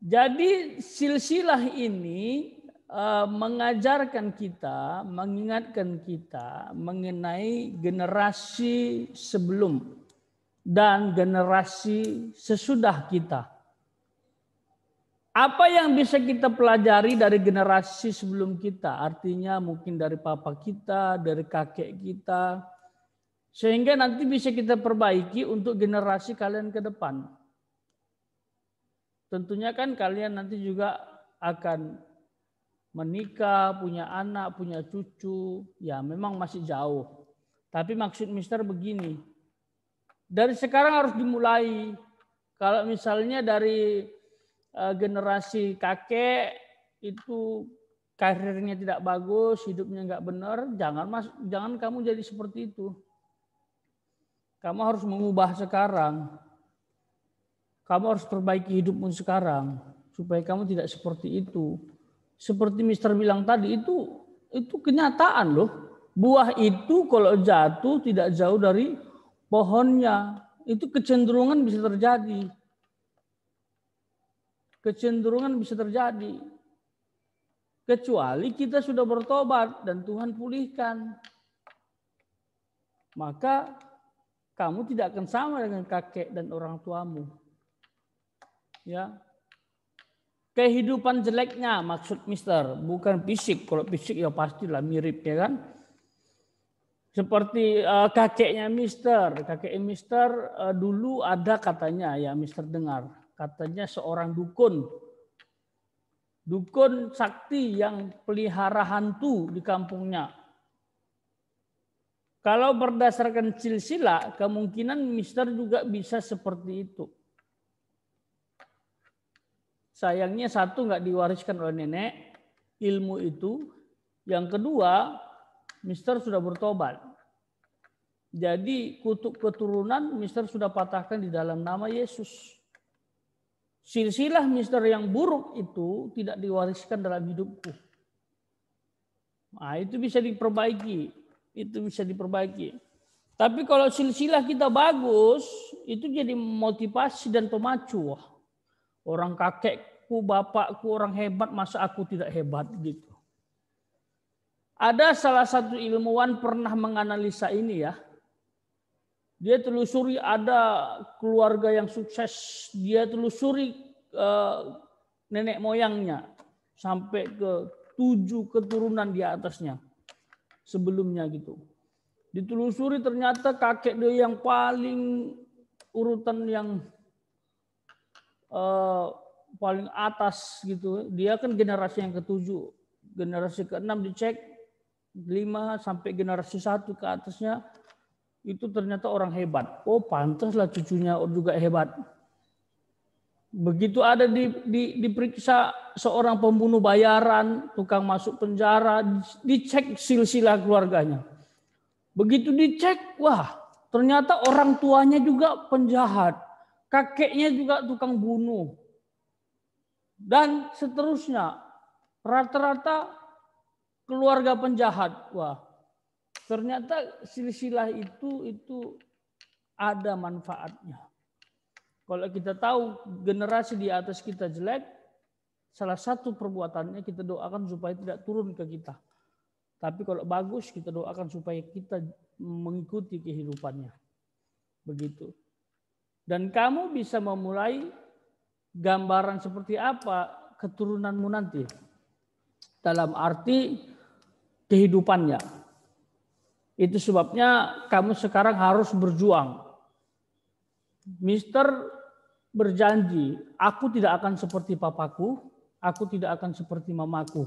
Jadi silsilah ini eh, mengajarkan kita, mengingatkan kita mengenai generasi sebelum dan generasi sesudah kita. Apa yang bisa kita pelajari dari generasi sebelum kita? Artinya mungkin dari papa kita, dari kakek kita. Sehingga nanti bisa kita perbaiki untuk generasi kalian ke depan tentunya kan kalian nanti juga akan menikah, punya anak, punya cucu. Ya memang masih jauh. Tapi maksud mister begini. Dari sekarang harus dimulai. Kalau misalnya dari eh, generasi kakek itu karirnya tidak bagus, hidupnya nggak benar, jangan mas, jangan kamu jadi seperti itu. Kamu harus mengubah sekarang. Kamu harus perbaiki hidupmu sekarang supaya kamu tidak seperti itu. Seperti Mister bilang tadi itu itu kenyataan loh. Buah itu kalau jatuh tidak jauh dari pohonnya. Itu kecenderungan bisa terjadi. Kecenderungan bisa terjadi. Kecuali kita sudah bertobat dan Tuhan pulihkan. Maka kamu tidak akan sama dengan kakek dan orang tuamu ya kehidupan jeleknya maksud mister bukan fisik kalau fisik ya pastilah mirip ya kan seperti uh, kakeknya mister kakek mister uh, dulu ada katanya ya mister dengar katanya seorang dukun dukun sakti yang pelihara hantu di kampungnya kalau berdasarkan silsilah kemungkinan mister juga bisa seperti itu Sayangnya satu nggak diwariskan oleh nenek ilmu itu. Yang kedua, Mister sudah bertobat. Jadi kutuk keturunan Mister sudah patahkan di dalam nama Yesus. Silsilah Mister yang buruk itu tidak diwariskan dalam hidupku. Nah, itu bisa diperbaiki. Itu bisa diperbaiki. Tapi kalau silsilah kita bagus, itu jadi motivasi dan pemacu. orang kakek ayahku, bapakku orang hebat, masa aku tidak hebat gitu. Ada salah satu ilmuwan pernah menganalisa ini ya. Dia telusuri ada keluarga yang sukses, dia telusuri uh, nenek moyangnya sampai ke tujuh keturunan di atasnya sebelumnya gitu. Ditelusuri ternyata kakek dia yang paling urutan yang uh, paling atas gitu. Dia kan generasi yang ketujuh, generasi keenam dicek lima sampai generasi satu ke atasnya itu ternyata orang hebat. Oh pantaslah cucunya juga hebat. Begitu ada di, di, diperiksa seorang pembunuh bayaran, tukang masuk penjara, dicek silsilah keluarganya. Begitu dicek, wah ternyata orang tuanya juga penjahat. Kakeknya juga tukang bunuh dan seterusnya. Rata-rata keluarga penjahat. Wah, ternyata silsilah itu itu ada manfaatnya. Kalau kita tahu generasi di atas kita jelek, salah satu perbuatannya kita doakan supaya tidak turun ke kita. Tapi kalau bagus kita doakan supaya kita mengikuti kehidupannya. Begitu. Dan kamu bisa memulai gambaran seperti apa keturunanmu nanti. Dalam arti kehidupannya. Itu sebabnya kamu sekarang harus berjuang. Mister berjanji, aku tidak akan seperti papaku, aku tidak akan seperti mamaku.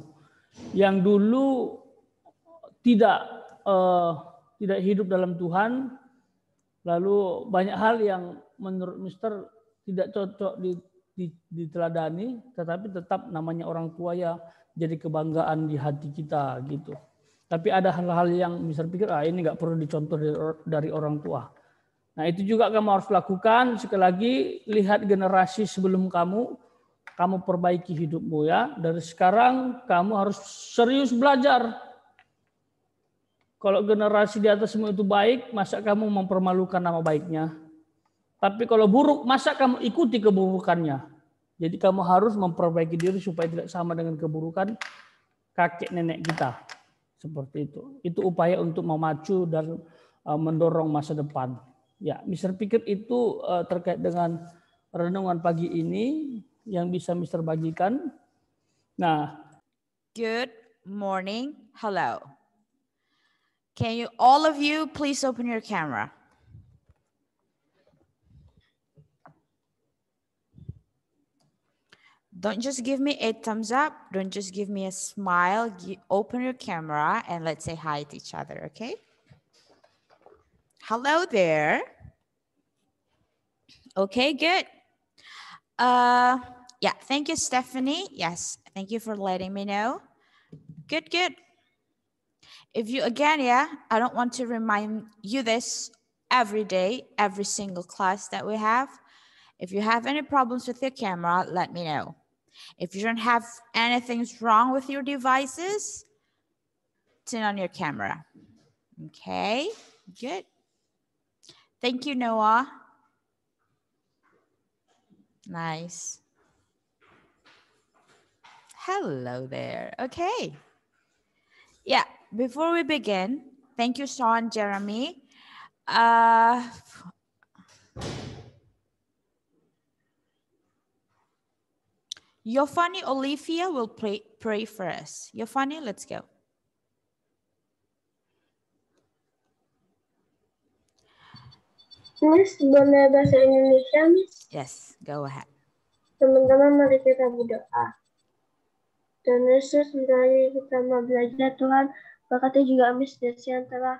Yang dulu tidak eh, tidak hidup dalam Tuhan, lalu banyak hal yang menurut Mister tidak cocok di diteladani tetapi tetap namanya orang tua ya jadi kebanggaan di hati kita gitu tapi ada hal-hal yang bisa pikir ah ini nggak perlu dicontoh dari, orang tua nah itu juga kamu harus lakukan sekali lagi lihat generasi sebelum kamu kamu perbaiki hidupmu ya dari sekarang kamu harus serius belajar kalau generasi di atas semua itu baik masa kamu mempermalukan nama baiknya tapi kalau buruk, masa kamu ikuti keburukannya? Jadi kamu harus memperbaiki diri supaya tidak sama dengan keburukan kakek nenek kita. Seperti itu. Itu upaya untuk memacu dan uh, mendorong masa depan. Ya, Mister pikir itu uh, terkait dengan renungan pagi ini yang bisa Mister bagikan. Nah, good morning. Hello. Can you all of you please open your camera? Don't just give me a thumbs up. Don't just give me a smile. G open your camera and let's say hi to each other, okay? Hello there. Okay, good. Uh, yeah, thank you, Stephanie. Yes, thank you for letting me know. Good, good. If you, again, yeah, I don't want to remind you this every day, every single class that we have. If you have any problems with your camera, let me know. If you don't have anything's wrong with your devices, turn on your camera. Okay, good. Thank you, Noah. Nice. Hello there. Okay. Yeah, before we begin, thank you, Sean, Jeremy. Uh, Yofani Olivia will pray, pray for us. Yofani, let's go. Miss, boleh bahasa Indonesia, Miss? Yes, go ahead. Teman-teman, mari kita berdoa. Dan Yesus, mari kita mau belajar Tuhan. Berkati juga Miss Desi yang telah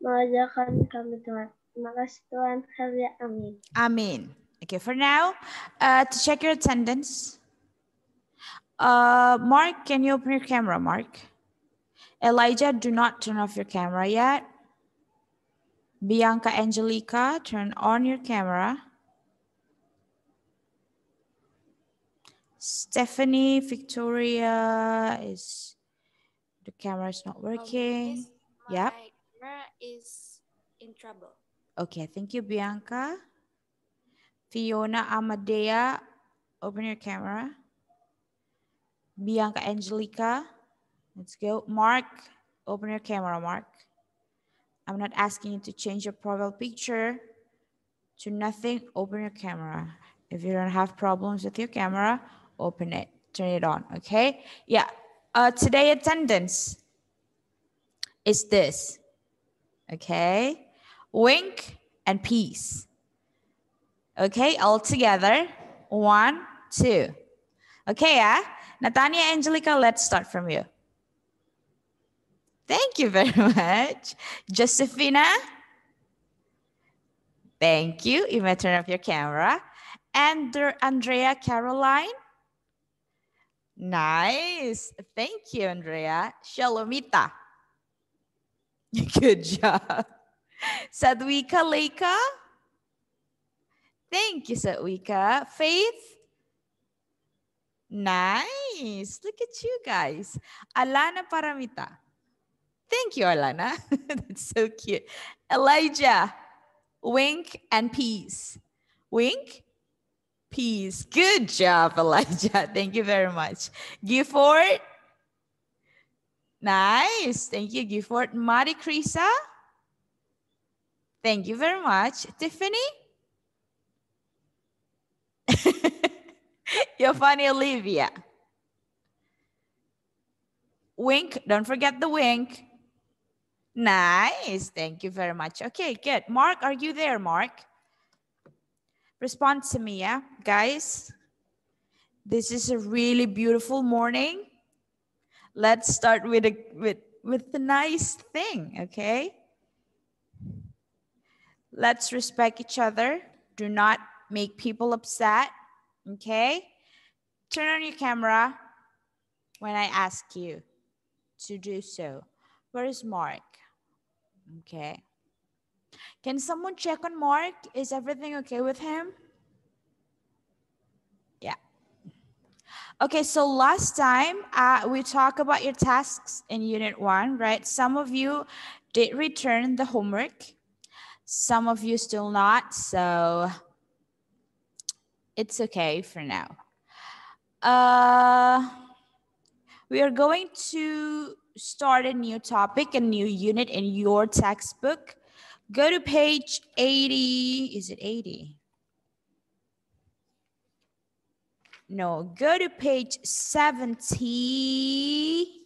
mengajarkan kami Tuhan. Terima kasih Tuhan. Haleluya. Amin. Amin. Okay, for now, uh, to check your attendance. Uh, Mark, can you open your camera, Mark? Elijah, do not turn off your camera yet. Bianca Angelica, turn on your camera. Stephanie Victoria is the camera is not oh, working. Yeah, yep. camera is in trouble. Okay, thank you, Bianca. Fiona Amadea, open your camera. Bianca Angelica. Let's go. Mark, open your camera, Mark. I'm not asking you to change your profile picture to nothing. Open your camera. If you don't have problems with your camera, open it, turn it on. Okay. Yeah. Uh, today attendance is this. Okay. Wink and peace. Okay. All together. One, two. Okay. Yeah. Natania Angelica, let's start from you. Thank you very much. Josefina. Thank you. You may turn off your camera. And Andrea Caroline? Nice. Thank you, Andrea. Shalomita. Good job. Sadwika Leika? Thank you, Sadwika. Faith? Nice. Look at you guys. Alana Paramita. Thank you, Alana. That's so cute. Elijah, wink and peace. Wink, peace. Good job, Elijah. Thank you very much. Gifford. Nice. Thank you, Gifford. Mari Krisa. Thank you very much. Tiffany. You're funny, Olivia. Wink, don't forget the wink. Nice, thank you very much. Okay, good. Mark, are you there, Mark? Respond to me, yeah? Guys, this is a really beautiful morning. Let's start with a with with a nice thing, okay? Let's respect each other. Do not make people upset okay? Turn on your camera when I ask you to do so. Where is Mark? Okay. Can someone check on Mark? Is everything okay with him? Yeah. Okay, so last time uh, we talked about your tasks in unit one, right? Some of you did return the homework. Some of you still not, so it's okay for now. Uh, we are going to start a new topic, a new unit in your textbook. Go to page 80. Is it 80? No, go to page 70.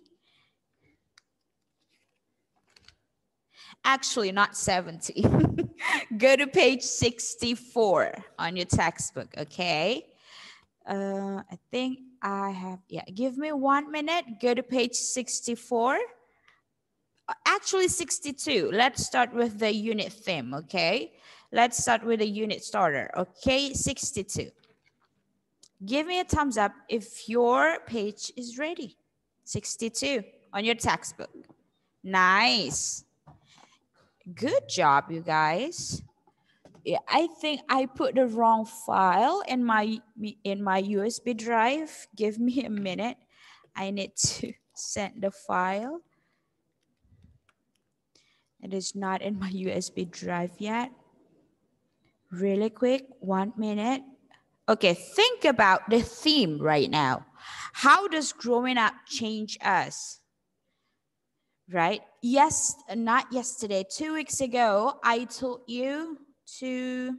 actually not 70. Go to page 64 on your textbook, okay? Uh, I think I have, yeah, give me one minute. Go to page 64. Actually 62. Let's start with the unit theme, okay? Let's start with the unit starter, okay? 62. Give me a thumbs up if your page is ready. 62 on your textbook. Nice. Good job, you guys. Yeah, I think I put the wrong file in my in my USB drive. Give me a minute. I need to send the file. It is not in my USB drive yet. Really quick, one minute. Okay, think about the theme right now. How does growing up change us? right? Yes, not yesterday, two weeks ago, I told you to.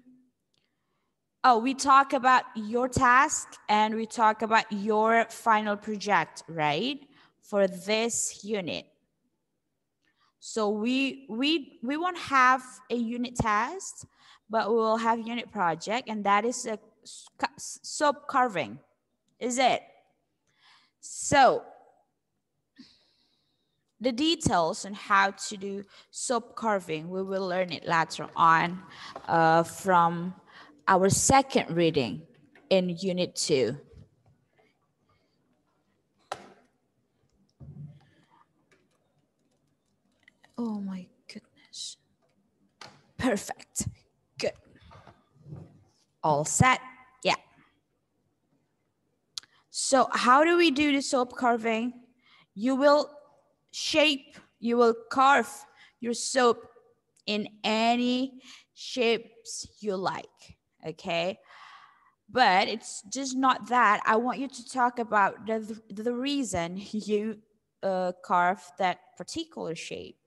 Oh, we talk about your task and we talk about your final project, right? For this unit. So we we we won't have a unit test, but we will have unit project, and that is a soap carving, is it? So the details on how to do soap carving, we will learn it later on uh, from our second reading in Unit 2. Oh my goodness. Perfect. Good. All set. Yeah. So how do we do the soap carving? You will shape. You will carve your soap in any shapes you like. Okay. But it's just not that. I want you to talk about the, the reason you uh, carve that particular shape.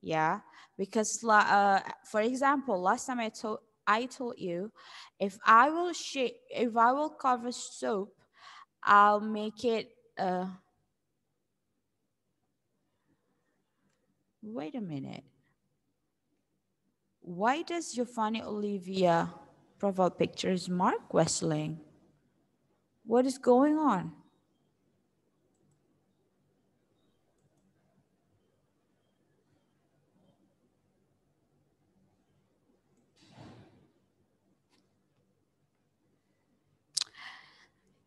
Yeah. Because, uh, for example, last time I told I told you, if I will shape, if I will a soap, I'll make it. Uh, wait a minute. Why does Giovanni Olivia profile pictures mark Westling? What is going on?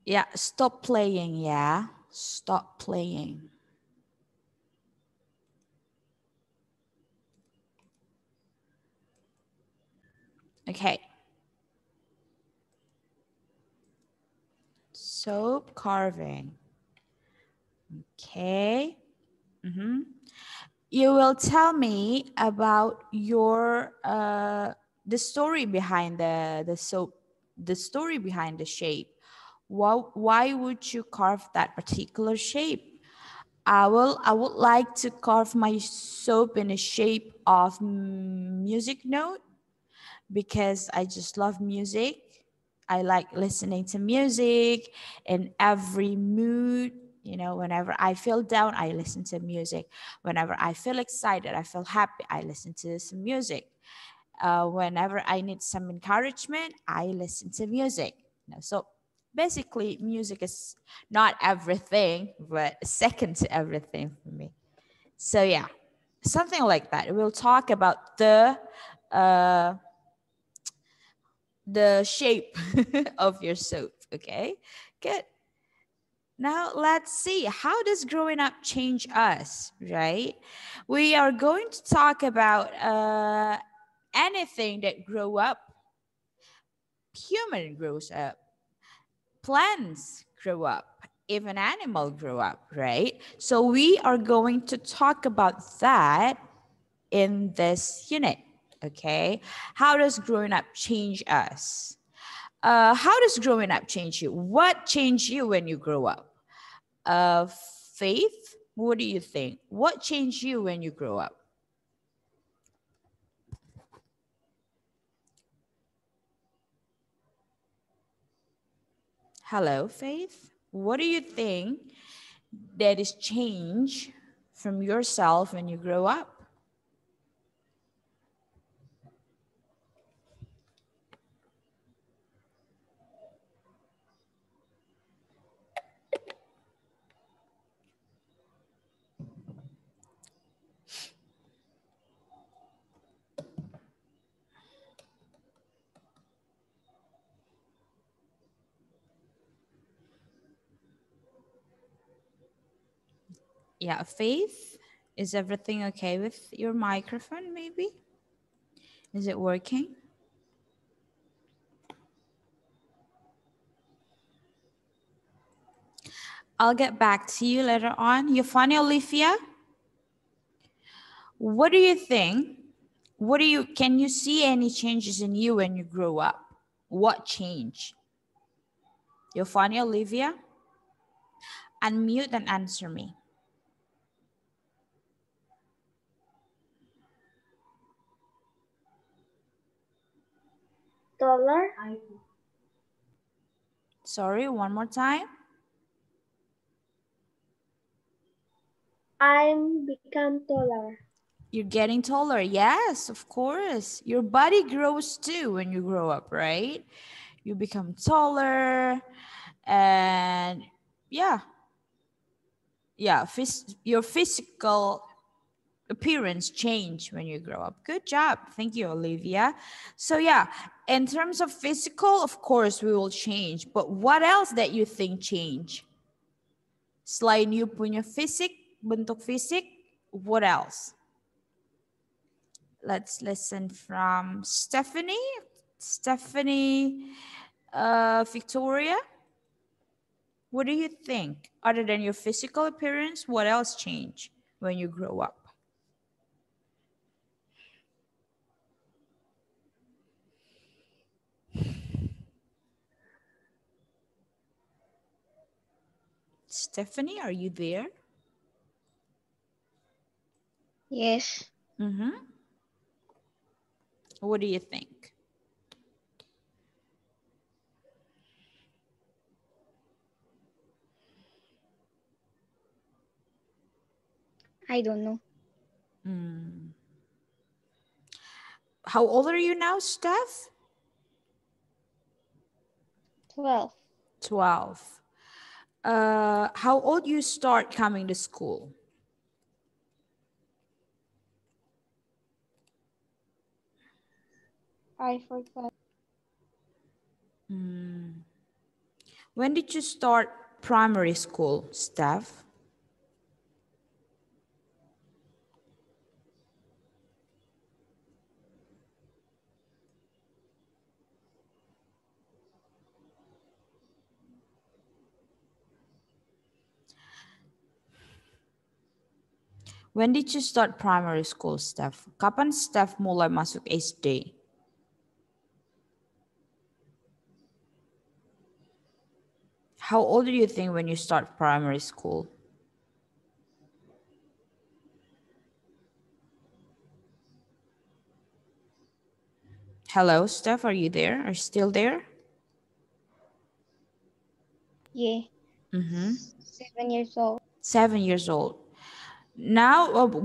Yeah, stop playing, yeah. Stop playing. Okay. Soap carving. Okay. Mm -hmm. You will tell me about your uh, the story behind the the soap, the story behind the shape. Why, why would you carve that particular shape? I will. I would like to carve my soap in a shape of music note because I just love music. I like listening to music in every mood. You know, whenever I feel down, I listen to music. Whenever I feel excited, I feel happy, I listen to some music. Uh, whenever I need some encouragement, I listen to music. You know, so basically, music is not everything, but second to everything for me. So, yeah, something like that. We'll talk about the. Uh, the shape of your soap. Okay, good. Now let's see how does growing up change us, right? We are going to talk about uh, anything that grow up. Human grows up, plants grow up, even animal grow up, right? So we are going to talk about that in this unit okay? How does growing up change us? Uh, how does growing up change you? What changed you when you grow up? Uh, faith, what do you think? What changed you when you grow up? Hello, Faith. What do you think that is change from yourself when you grow up? yeah, Faith, is everything okay with your microphone maybe? Is it working? I'll get back to you later on. Yofani Olivia, what do you think? What do you, can you see any changes in you when you grow up? What change? Yofani Olivia, unmute and answer me. dollar. Sorry, one more time. I'm become taller. You're getting taller. Yes, of course. Your body grows too when you grow up, right? You become taller and yeah. Yeah, phys your physical appearance change when you grow up. Good job. Thank you, Olivia. So yeah, in terms of physical, of course, we will change. But what else that you think change? Selain you punya fisik, bentuk fisik, what else? Let's listen from Stephanie. Stephanie uh, Victoria. What do you think? Other than your physical appearance, what else change when you grow up? Stephanie, are you there? Yes. Mm-hmm. What do you think? I don't know. Mm. How old are you now, Steph? 12. 12 uh, how old you start coming to school? I forgot. Mm. When did you start primary school, Steph? When did you start primary school, Steph? Kapan Steph mulai masuk SD? How old do you think when you start primary school? Hello, Steph, are you there? Are you still there? Yeah. Mm -hmm. Seven years old. Seven years old now uh,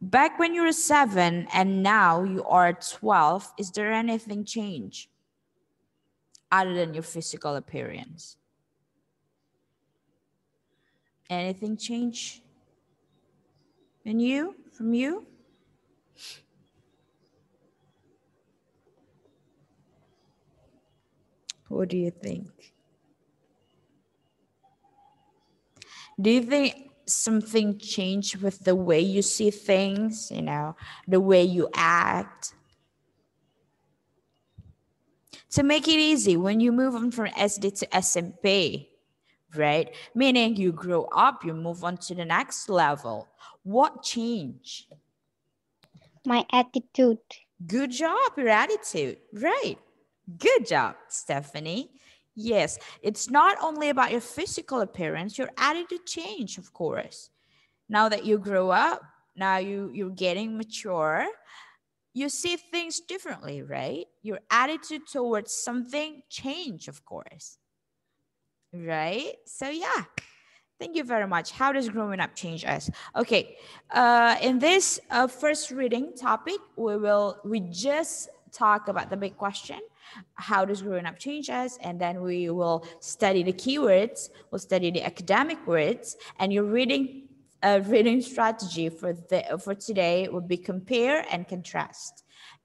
back when you were seven and now you are 12 is there anything change other than your physical appearance anything change in you from you what do you think do you think something change with the way you see things, you know, the way you act. To make it easy, when you move on from SD to SMP, right? Meaning you grow up, you move on to the next level. What change? My attitude. Good job, your attitude. Right. Good job, Stephanie. Yes, it's not only about your physical appearance, your attitude change, of course. Now that you grow up, now you, you're getting mature, you see things differently, right? Your attitude towards something change, of course. Right? So yeah. Thank you very much. How does growing up change us? Okay, uh, in this uh, first reading topic, we will we just talk about the big question how does growing up change us and then we will study the keywords we'll study the academic words and your reading uh, reading strategy for the for today would be compare and contrast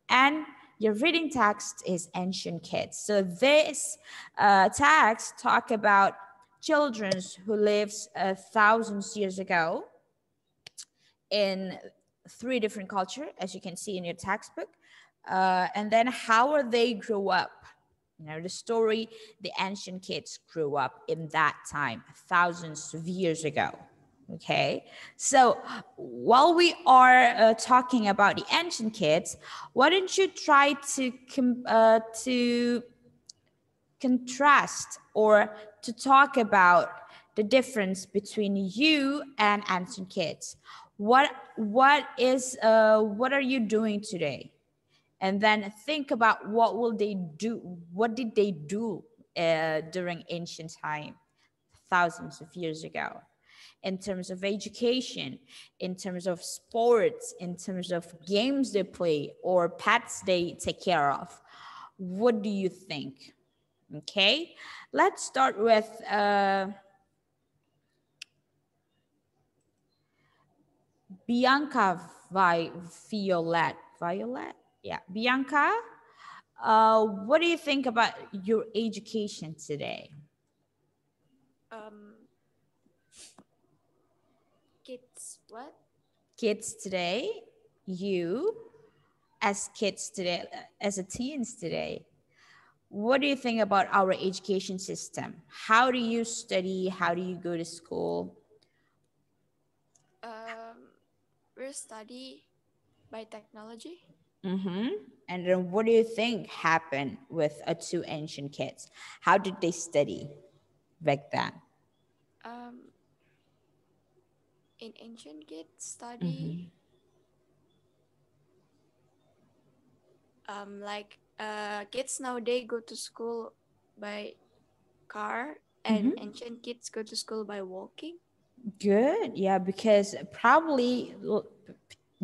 and your reading text is ancient kids so this uh, text talk about children who lives uh, thousands years ago in three different culture as you can see in your textbook uh, and then how are they grow up you know the story the ancient kids grew up in that time thousands of years ago okay so while we are uh, talking about the ancient kids why don't you try to uh, to contrast or to talk about the difference between you and ancient kids what what is uh, what are you doing today and then think about what will they do what did they do uh, during ancient time thousands of years ago in terms of education in terms of sports in terms of games they play or pets they take care of what do you think okay let's start with uh, bianca Vi- violet violet yeah. Bianca, uh, what do you think about your education today? Um, kids, what? Kids today, you as kids today, uh, as a teens today, what do you think about our education system? How do you study? How do you go to school? Um, we're study by technology. Mm-hmm. And then what do you think happened with a two ancient kids? How did they study back then? Um, in ancient kids study, mm-hmm. um, like uh, kids nowadays go to school by car and mm-hmm. ancient kids go to school by walking. Good. Yeah, because probably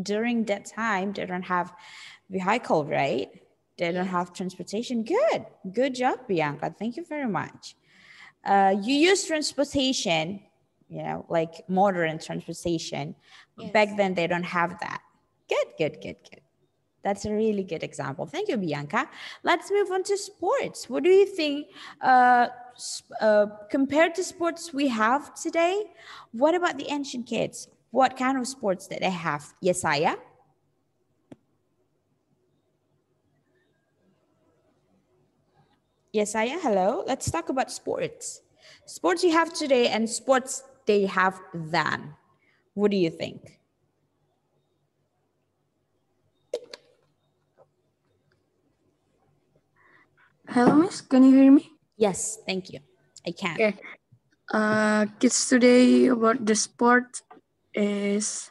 during that time they don't have vehicle right they don't have transportation good good job bianca thank you very much uh, you use transportation you know like modern transportation yes. back then they don't have that good good good good that's a really good example thank you bianca let's move on to sports what do you think uh, uh, compared to sports we have today what about the ancient kids what kind of sports do they have? Yesaya? Yesaya, hello. Let's talk about sports. Sports you have today and sports they have then. What do you think? Hello, miss. Can you hear me? Yes, thank you. I can. Okay. Uh, kids today about the sport is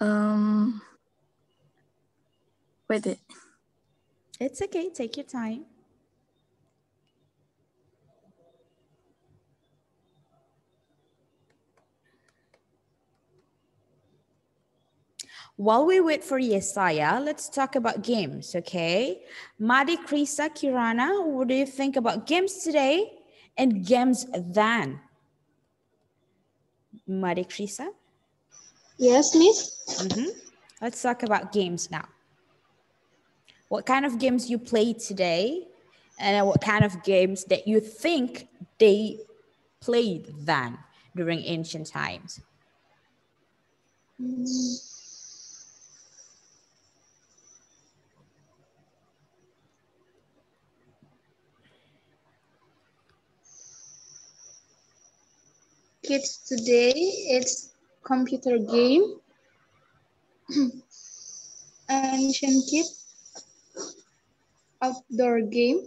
um with it. It's okay, take your time. While we wait for Yesaya, let's talk about games, okay? Madi, Krisa, Kirana, what do you think about games today and games then? Marikrisa? Yes, miss. Mm-hmm. Let's talk about games now. What kind of games you play today and what kind of games that you think they played then during ancient times? Mm. kids today it's computer game. Mission kit, outdoor game.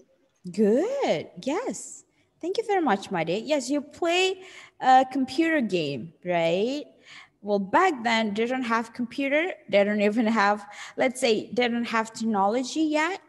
Good. Yes. Thank you very much, Madi. Yes, you play a computer game, right? Well, back then they don't have computer. They don't even have, let's say, they don't have technology yet.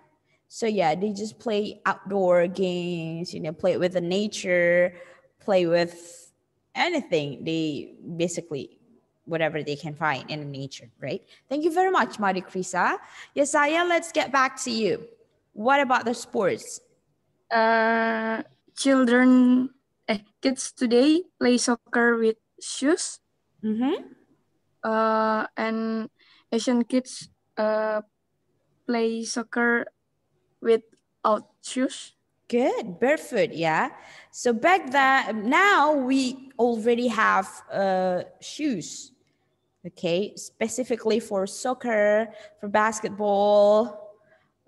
So yeah, they just play outdoor games. You know, play with the nature, play with anything they basically whatever they can find in nature, right? Thank you very much, Maria Krisa. Yesaya, let's get back to you. What about the sports? Uh, children, eh, kids today play soccer with shoes. Mm-hmm. Uh, and Asian kids uh, play soccer without shoes. Good, barefoot, yeah. So back then, now we already have uh, shoes, okay, specifically for soccer, for basketball,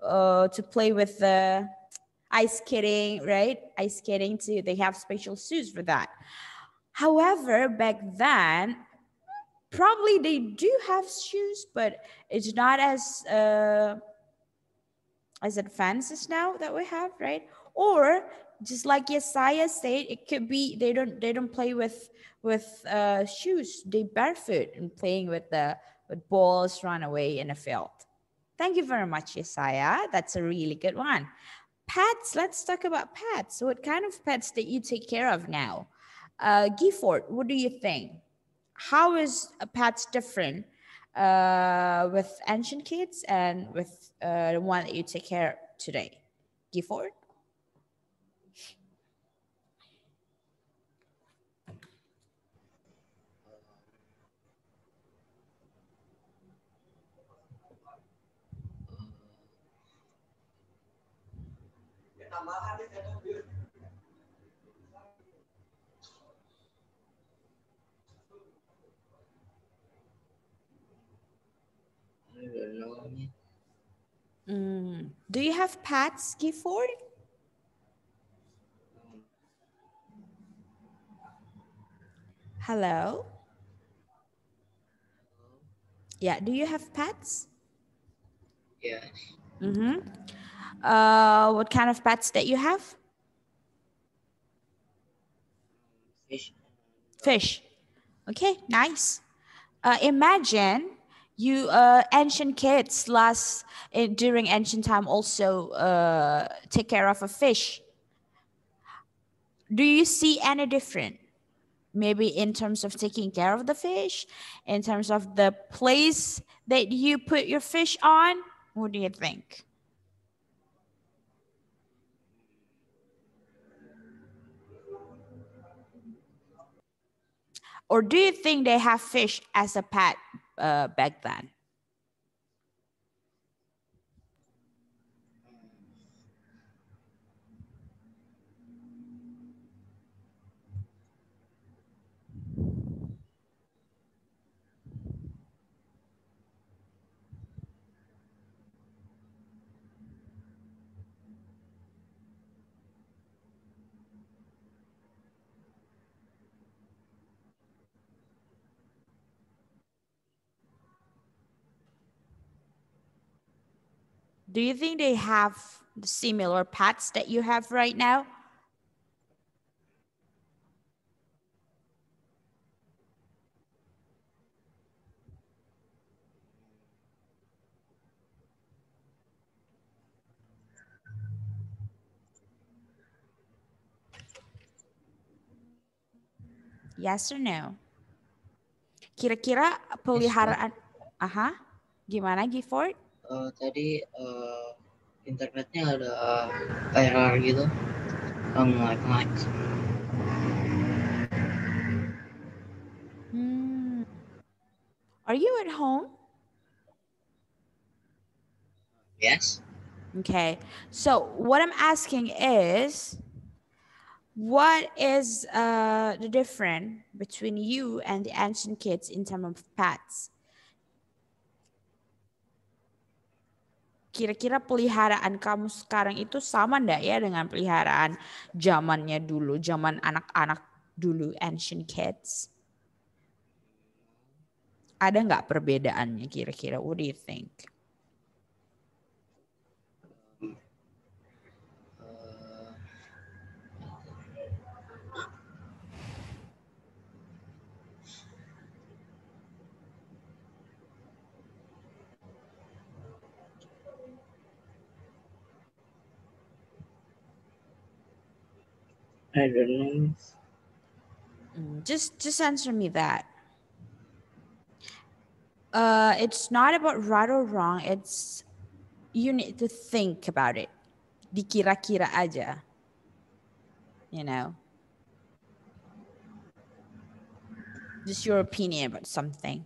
uh, to play with the ice skating, right? Ice skating too, they have special shoes for that. However, back then, probably they do have shoes, but it's not as uh, as advanced as now that we have, right? or just like Yesaya said, it could be they don't they don't play with with uh, shoes. They barefoot and playing with the with balls run away in a field. Thank you very much, Yesaya. That's a really good one. Pets. Let's talk about pets. What kind of pets that you take care of now? Uh, Gifford, what do you think? How is a pets different uh, with ancient kids and with uh, the one that you take care of today? Gifford. Mm. Do you have pets, Gifford? Hello? Yeah, do you have pets? Yes. Mm-hmm. Uh, what kind of pets that you have? Fish. Fish. Okay, nice. Uh, imagine you uh, ancient kids last eh, during ancient time also uh, take care of a fish do you see any different maybe in terms of taking care of the fish in terms of the place that you put your fish on what do you think or do you think they have fish as a pet uh, back then do you think they have similar paths that you have right now? Yes or no? Kira-kira peliharaan, aha, gimana Gifford? uh, tadi uh, internetnya ada eh, error gitu um, like like hmm. are you at home yes okay so what i'm asking is what is uh, the difference between you and the ancient kids in terms of pets kira-kira peliharaan kamu sekarang itu sama ndak ya dengan peliharaan zamannya dulu, zaman anak-anak dulu, ancient cats? Ada nggak perbedaannya kira-kira? What do you think? I mm, Just just answer me that. Uh, it's not about right or wrong. It's you need to think about it. Dikira-kira aja. You know. Just your opinion about something.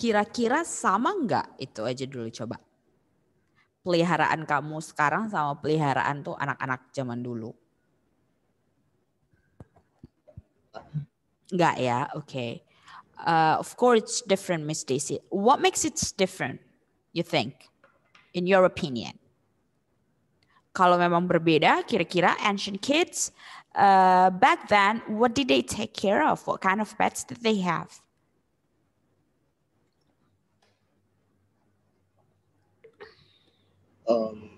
Kira-kira sama nggak? Itu aja dulu coba. Peliharaan kamu sekarang sama peliharaan tuh anak-anak zaman dulu. Nggak ya, oke. Okay. Uh, of course it's different, Miss Daisy. What makes it different, you think, in your opinion? Kalau memang berbeda, kira-kira ancient kids uh, back then, what did they take care of? What kind of pets did they have? Um,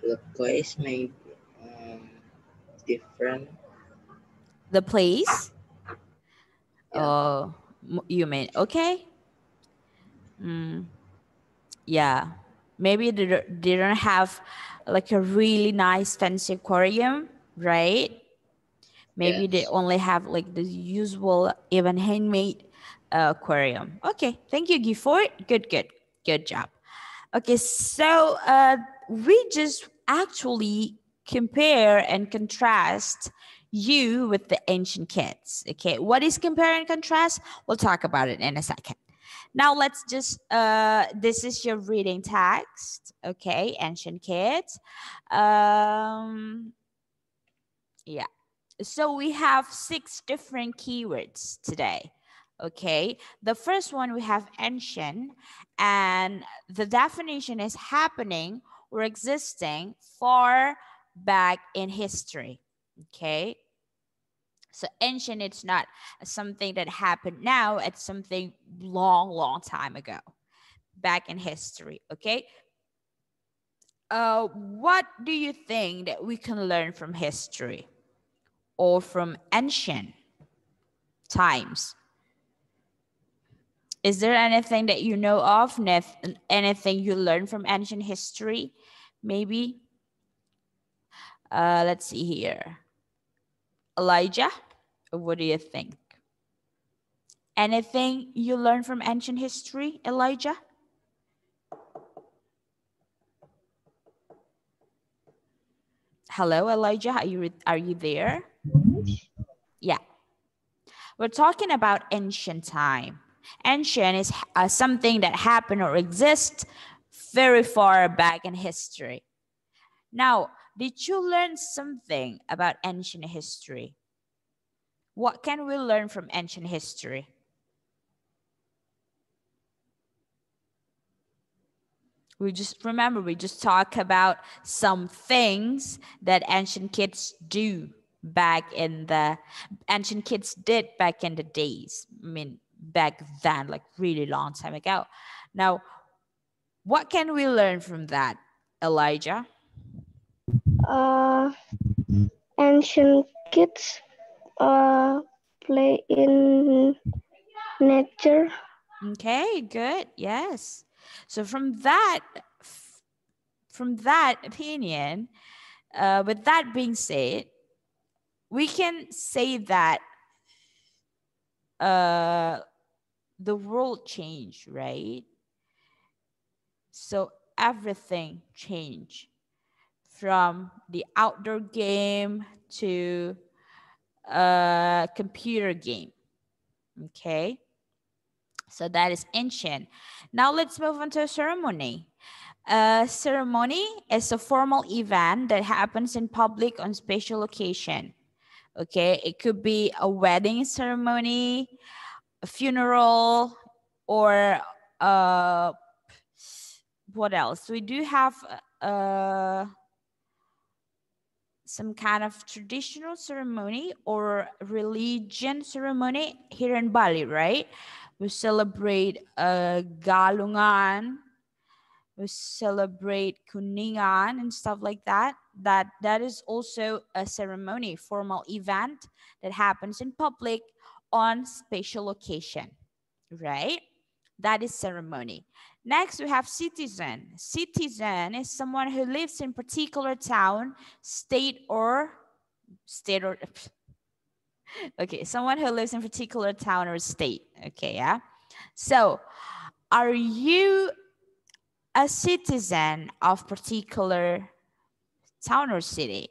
the place may be um, different. The place? Yeah. Oh, you mean, okay. Mm, yeah. Maybe they didn't have like a really nice fancy aquarium, right? Maybe yes. they only have like the usual even handmade aquarium. Okay, thank you, Gifford. Good, good, good job. Okay, so uh, we just actually compare and contrast you with the ancient kids. Okay, what is compare and contrast? We'll talk about it in a second. Now let's just, uh, this is your reading text. Okay, ancient kids. Um, yeah, so we have six different keywords today okay? The first one, we have ancient, and the definition is happening or existing far back in history, okay? So ancient, it's not something that happened now, it's something long, long time ago, back in history, okay? Uh, what do you think that we can learn from history or from ancient times? is there anything that you know of, anything you learned from ancient history, maybe? Uh, let's see here. Elijah, what do you think? Anything you learned from ancient history, Elijah? Hello, Elijah, are you, are you there? Yeah. We're talking about ancient time Ancient is uh, something that happened or exists very far back in history. Now, did you learn something about ancient history? What can we learn from ancient history? We just remember, we just talk about some things that ancient kids do back in the ancient kids did back in the days. I mean, back then, like really long time ago. Now, what can we learn from that, Elijah? Uh, ancient kids uh, play in nature. Okay, good. Yes. So from that, from that opinion, uh, with that being said, we can say that uh, the world changed, right? So everything changed from the outdoor game to a uh, computer game. Okay. So that is ancient. Now let's move on to a ceremony. A ceremony is a formal event that happens in public on special occasion. Okay, it could be a wedding ceremony, a funeral or uh, what else? We do have uh, some kind of traditional ceremony or religion ceremony here in Bali, right? We celebrate uh, Galungan, we celebrate Kuningan and stuff like that. That that is also a ceremony, formal event that happens in public on special occasion, right? That is ceremony. Next, we have citizen. Citizen is someone who lives in particular town, state or state or okay, someone who lives in particular town or state. Okay, yeah. So, are you a citizen of particular town or city?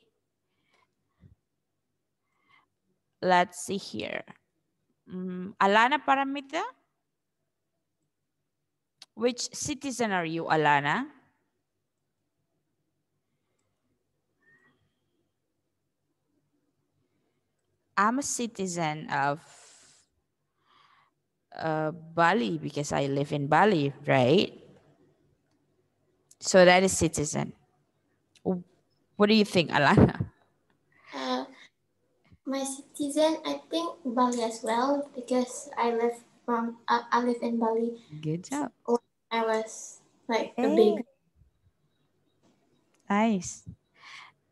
Let's see here um, Alana Paramita, Which citizen are you, Alana? I'm a citizen of uh, Bali because I live in Bali, right? So that is citizen. What do you think, Alana? my citizen, I think Bali as well because I live from uh, I live in Bali. Good job. When I was like hey. a baby. Nice.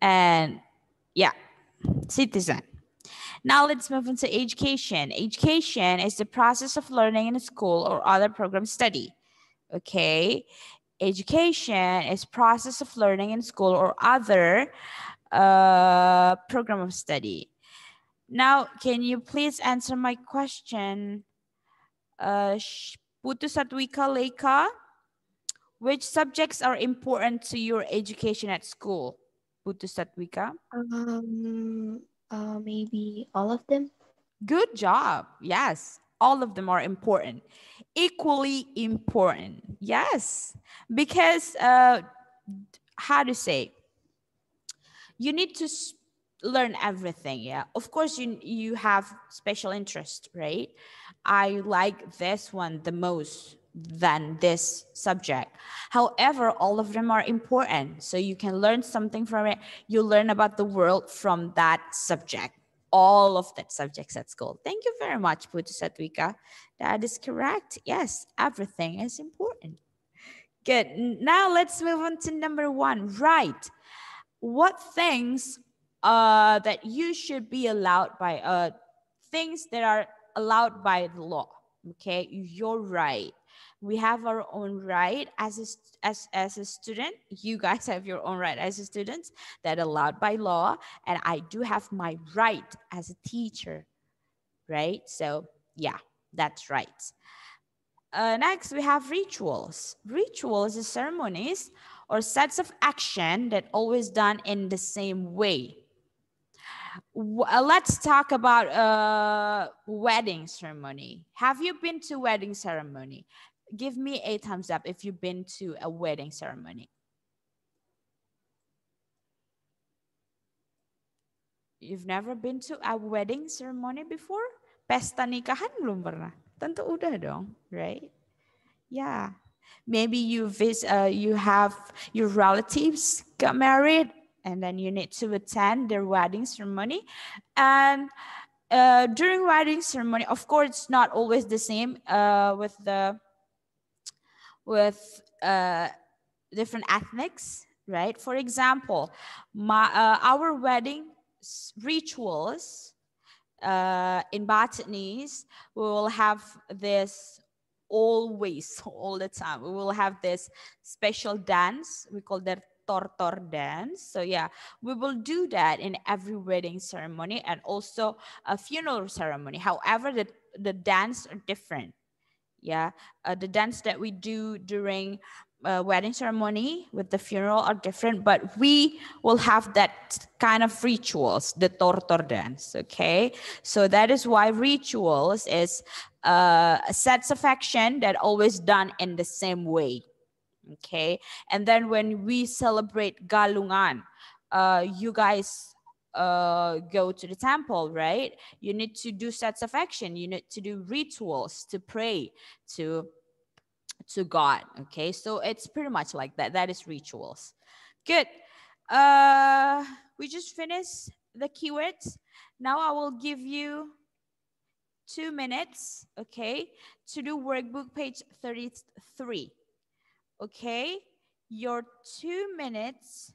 And yeah, citizen. Now let's move into education. Education is the process of learning in a school or other program study. Okay. Education is process of learning in school or other uh, program of study. Now, can you please answer my question? Uh, Leika? which subjects are important to your education at school? Putusatwika? Um, uh, maybe all of them. Good job. Yes, all of them are important. Equally important. Yes, because uh, how to say, you need to learn everything yeah of course you you have special interest right i like this one the most than this subject however all of them are important so you can learn something from it you learn about the world from that subject all of that subjects at school thank you very much putu satwika that is correct yes everything is important good now let's move on to number one right what things uh, that you should be allowed by uh, things that are allowed by the law. Okay, your right. We have our own right as a, as, as a student. You guys have your own right as a students that allowed by law. And I do have my right as a teacher, right? So yeah, that's right. Uh, next, we have rituals. Rituals is ceremonies or sets of action that always done in the same way uh, let's talk about a uh, wedding ceremony. Have you been to wedding ceremony? Give me a thumbs up if you've been to a wedding ceremony. You've never been to a wedding ceremony before? Pesta nikahan belum pernah? Tentu udah dong, right? Yeah. Maybe you visit, uh, you have your relatives got married and then you need to attend their wedding ceremony. And uh, during wedding ceremony, of course, it's not always the same uh, with the with uh, different ethnics, right? For example, my uh, our wedding rituals uh, in Bhutanese, we will have this always all the time we will have this special dance we call that tortor dance. So yeah, we will do that in every wedding ceremony and also a funeral ceremony. However, the, the dance are different. Yeah, uh, the dance that we do during a uh, wedding ceremony with the funeral are different, but we will have that kind of rituals, the tortor dance. Okay, so that is why rituals is uh, sets of action that always done in the same way okay? And then when we celebrate Galungan, uh, you guys uh, go to the temple, right? You need to do sets of action. You need to do rituals to pray to to God. Okay, so it's pretty much like that. That is rituals. Good. Uh, we just finished the keywords. Now I will give you two minutes, okay, to do workbook page 33 okay? Your two minutes,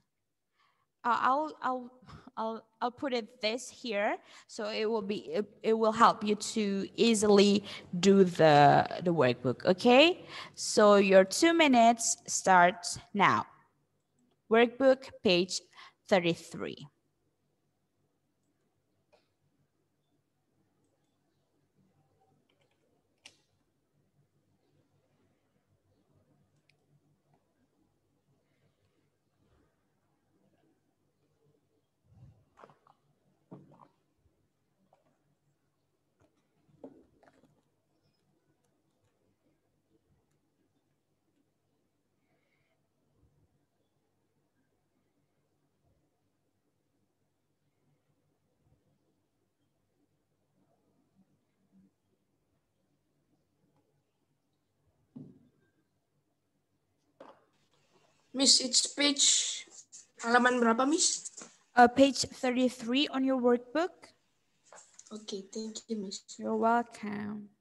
uh, I'll, I'll, I'll, I'll put it this here. So it will be, it, it will help you to easily do the, the workbook, okay? So your two minutes starts now. Workbook page 33. Miss, it's page halaman berapa, Miss? Uh, page 33 on your workbook. Okay, thank you, Miss. You're welcome.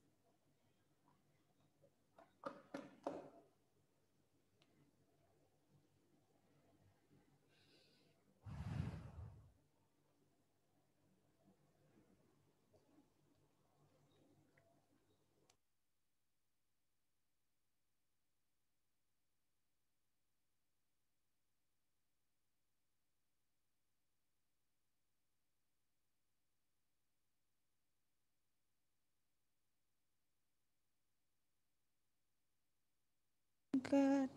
good.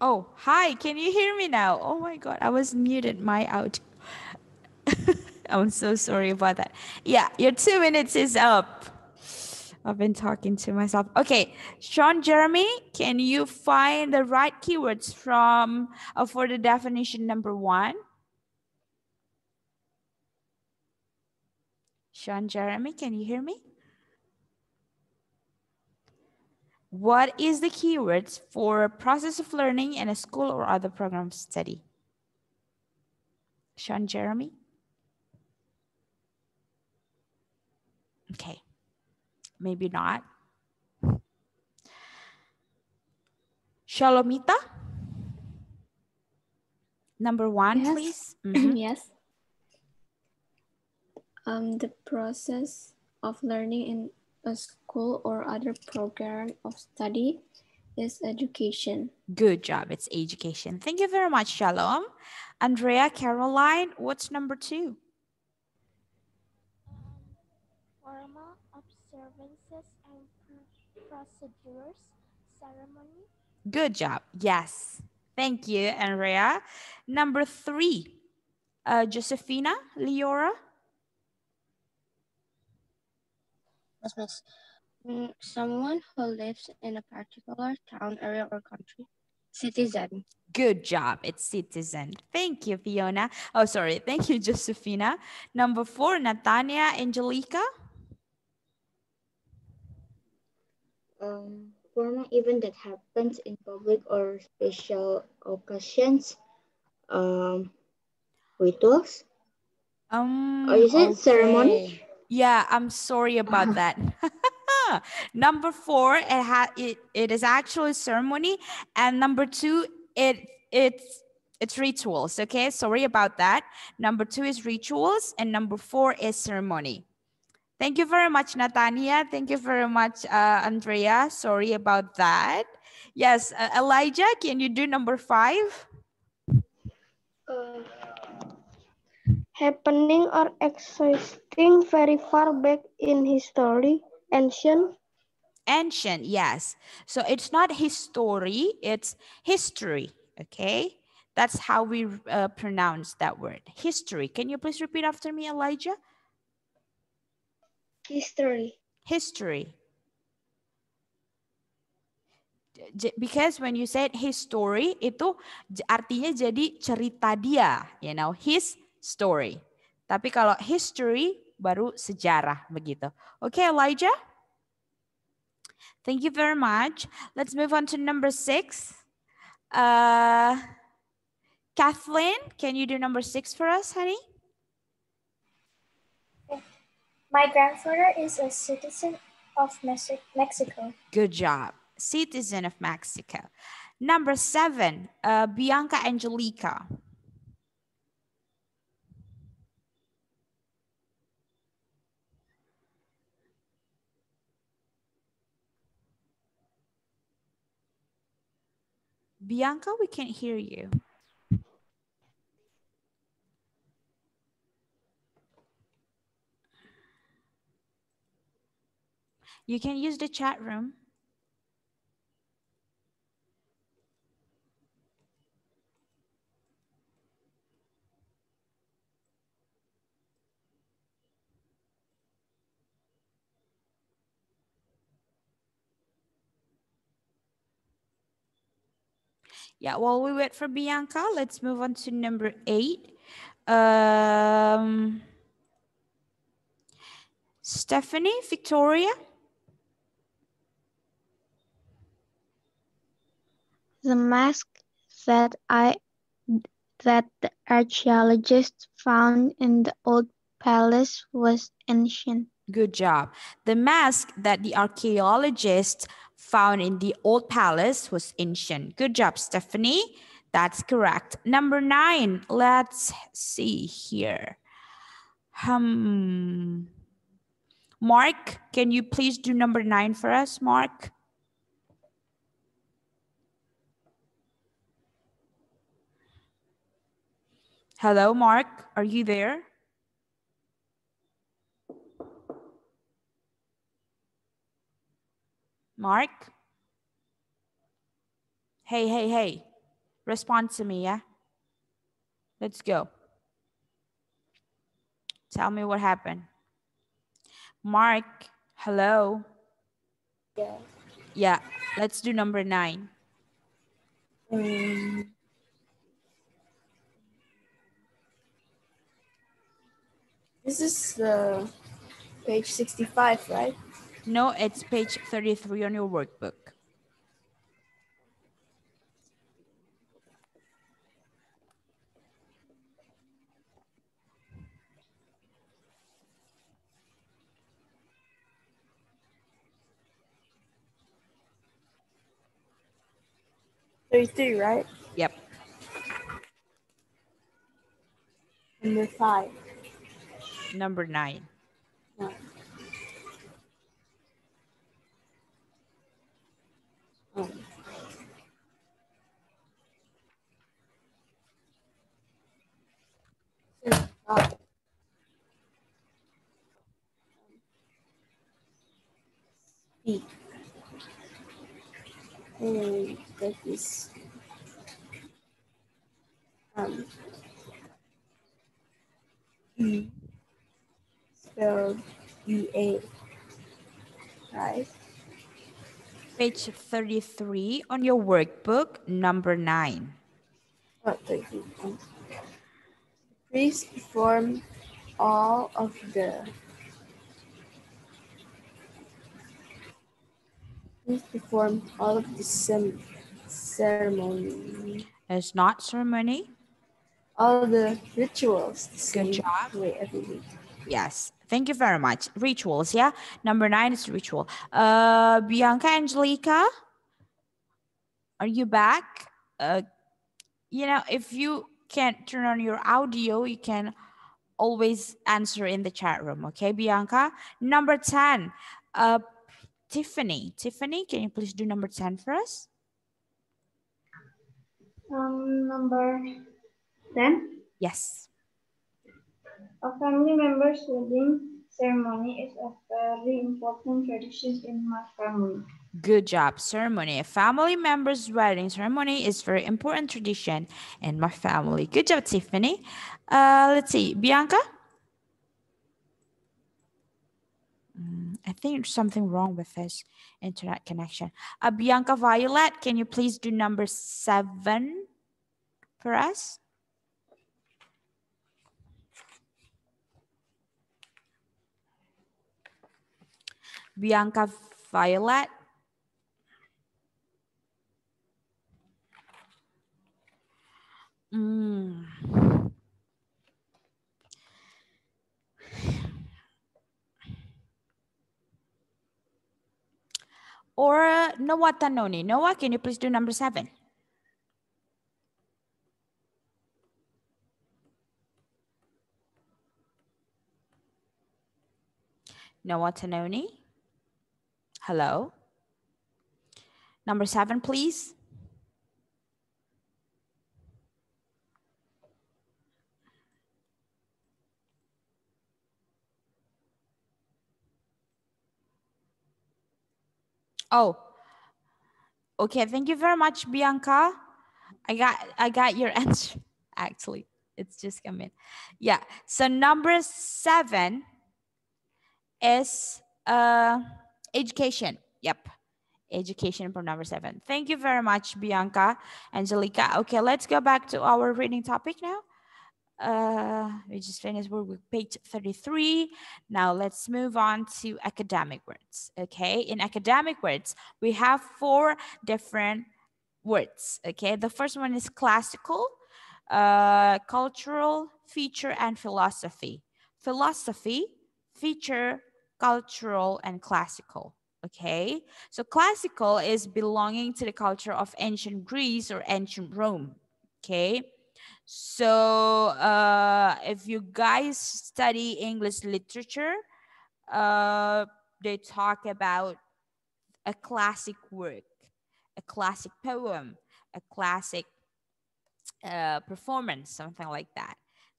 Oh, hi. Can you hear me now? Oh my God. I was muted. My out. I'm so sorry about that. Yeah, your two minutes is up. I've been talking to myself. Okay, Sean Jeremy, can you find the right keywords from uh, for the definition number one? Sean Jeremy, can you hear me? What is the keywords for process of learning in a school or other program of study? Sean Jeremy? Okay, maybe not. Shalomita? Number one, yes. please. Mm -hmm. yes. Um, the process of learning in a school or other program of study is education. Good job. It's education. Thank you very much, Shalom. Andrea, Caroline, what's number two? Formal observances and procedures, ceremony. Good job. Yes. Thank you, Andrea. Number three, uh, Josephina, Leora. Yes, mm, Someone who lives in a particular town, area, or country. Citizen. Good job. It's citizen. Thank you, Fiona. Oh, sorry. Thank you, Josefina. Number four, Natania Angelica. Um, formal event that happens in public or special occasions. Um, rituals. Um, or is it okay. ceremony? yeah, I'm sorry about that. number four, it, ha- it, it is actually ceremony. And number two, it it's it's rituals. Okay, sorry about that. Number two is rituals, and number four is ceremony. Thank you very much, Natania. Thank you very much, uh, Andrea. Sorry about that. Yes, uh, Elijah, can you do number five? Uh. happening or existing very far back in history, ancient? Ancient, yes. So it's not history, it's history, okay? That's how we uh, pronounce that word, history. Can you please repeat after me, Elijah? History. History. because when you said history, itu artinya jadi cerita dia, you know, his story. Tapi kalau history baru sejarah begitu. okay, Elijah? Thank you very much. Let's move on to number six. Uh, Kathleen, can you do number six for us, honey? My grandfather is a citizen of Mexico. Good job. Citizen of Mexico. Number seven, uh, Bianca Angelica. Bianca, we can't hear you. You can use the chat room. Yeah, while we wait for Bianca, let's move on to number eight. Um, Stephanie, Victoria. The mask that I that the archaeologists found in the old palace was ancient. Good job. The mask that the archaeologists found in the old palace was ancient. Good job, Stephanie. That's correct. Number nine, let's see here. Um, Mark, can you please do number nine for us, Mark? Hello, Mark, are you there? Mark? Hey, hey, hey, respond to me, yeah? Let's go. Tell me what happened. Mark, hello? Yeah. Yeah, let's do number nine. Um, this is uh, page 65, right? No, it's page 33 on your workbook. Thirty-three, right? Yep. Number five. Number nine. nine. and that is um, spelled E A, right? Page 33 on your workbook, number nine. Oh, 13. Please perform all of the Perform all of the ceremony. It's not ceremony? All the rituals. The Good job. every week. Yes. Thank you very much. Rituals, yeah? Number nine is ritual. Uh, Bianca Angelica, are you back? Uh, you know, if you can't turn on your audio, you can always answer in the chat room, okay, Bianca? Number 10, uh, Tiffany. Tiffany, can you please do number 10 for us? Um, number 10? Yes. A family member's wedding ceremony is a very important tradition in my family. Good job. Ceremony. A family member's wedding ceremony is very important tradition in my family. Good job, Tiffany. Uh, let's see. Bianca? I think something wrong with his internet connection. Uh, Bianca Violet, can you please do number seven for us? Bianca Violet, Noah Tanoni. Noah, can you please do number seven? Noah Tanoni. Hello. Number seven, please. Oh, Okay, thank you very much, Bianca. I got I got your answer. Actually, it's just coming. Yeah. So number seven is uh, education. Yep. Education from number seven. Thank you very much, Bianca, Angelica. Okay, let's go back to our reading topic now uh, we just finished with page 33. Now let's move on to academic words, okay? In academic words, we have four different words, okay? The first one is classical, uh, cultural, feature, and philosophy. Philosophy, feature, cultural, and classical, okay? So classical is belonging to the culture of ancient Greece or ancient Rome, okay? So uh, if you guys study English literature, uh, they talk about a classic work, a classic poem, a classic uh, performance, something like that.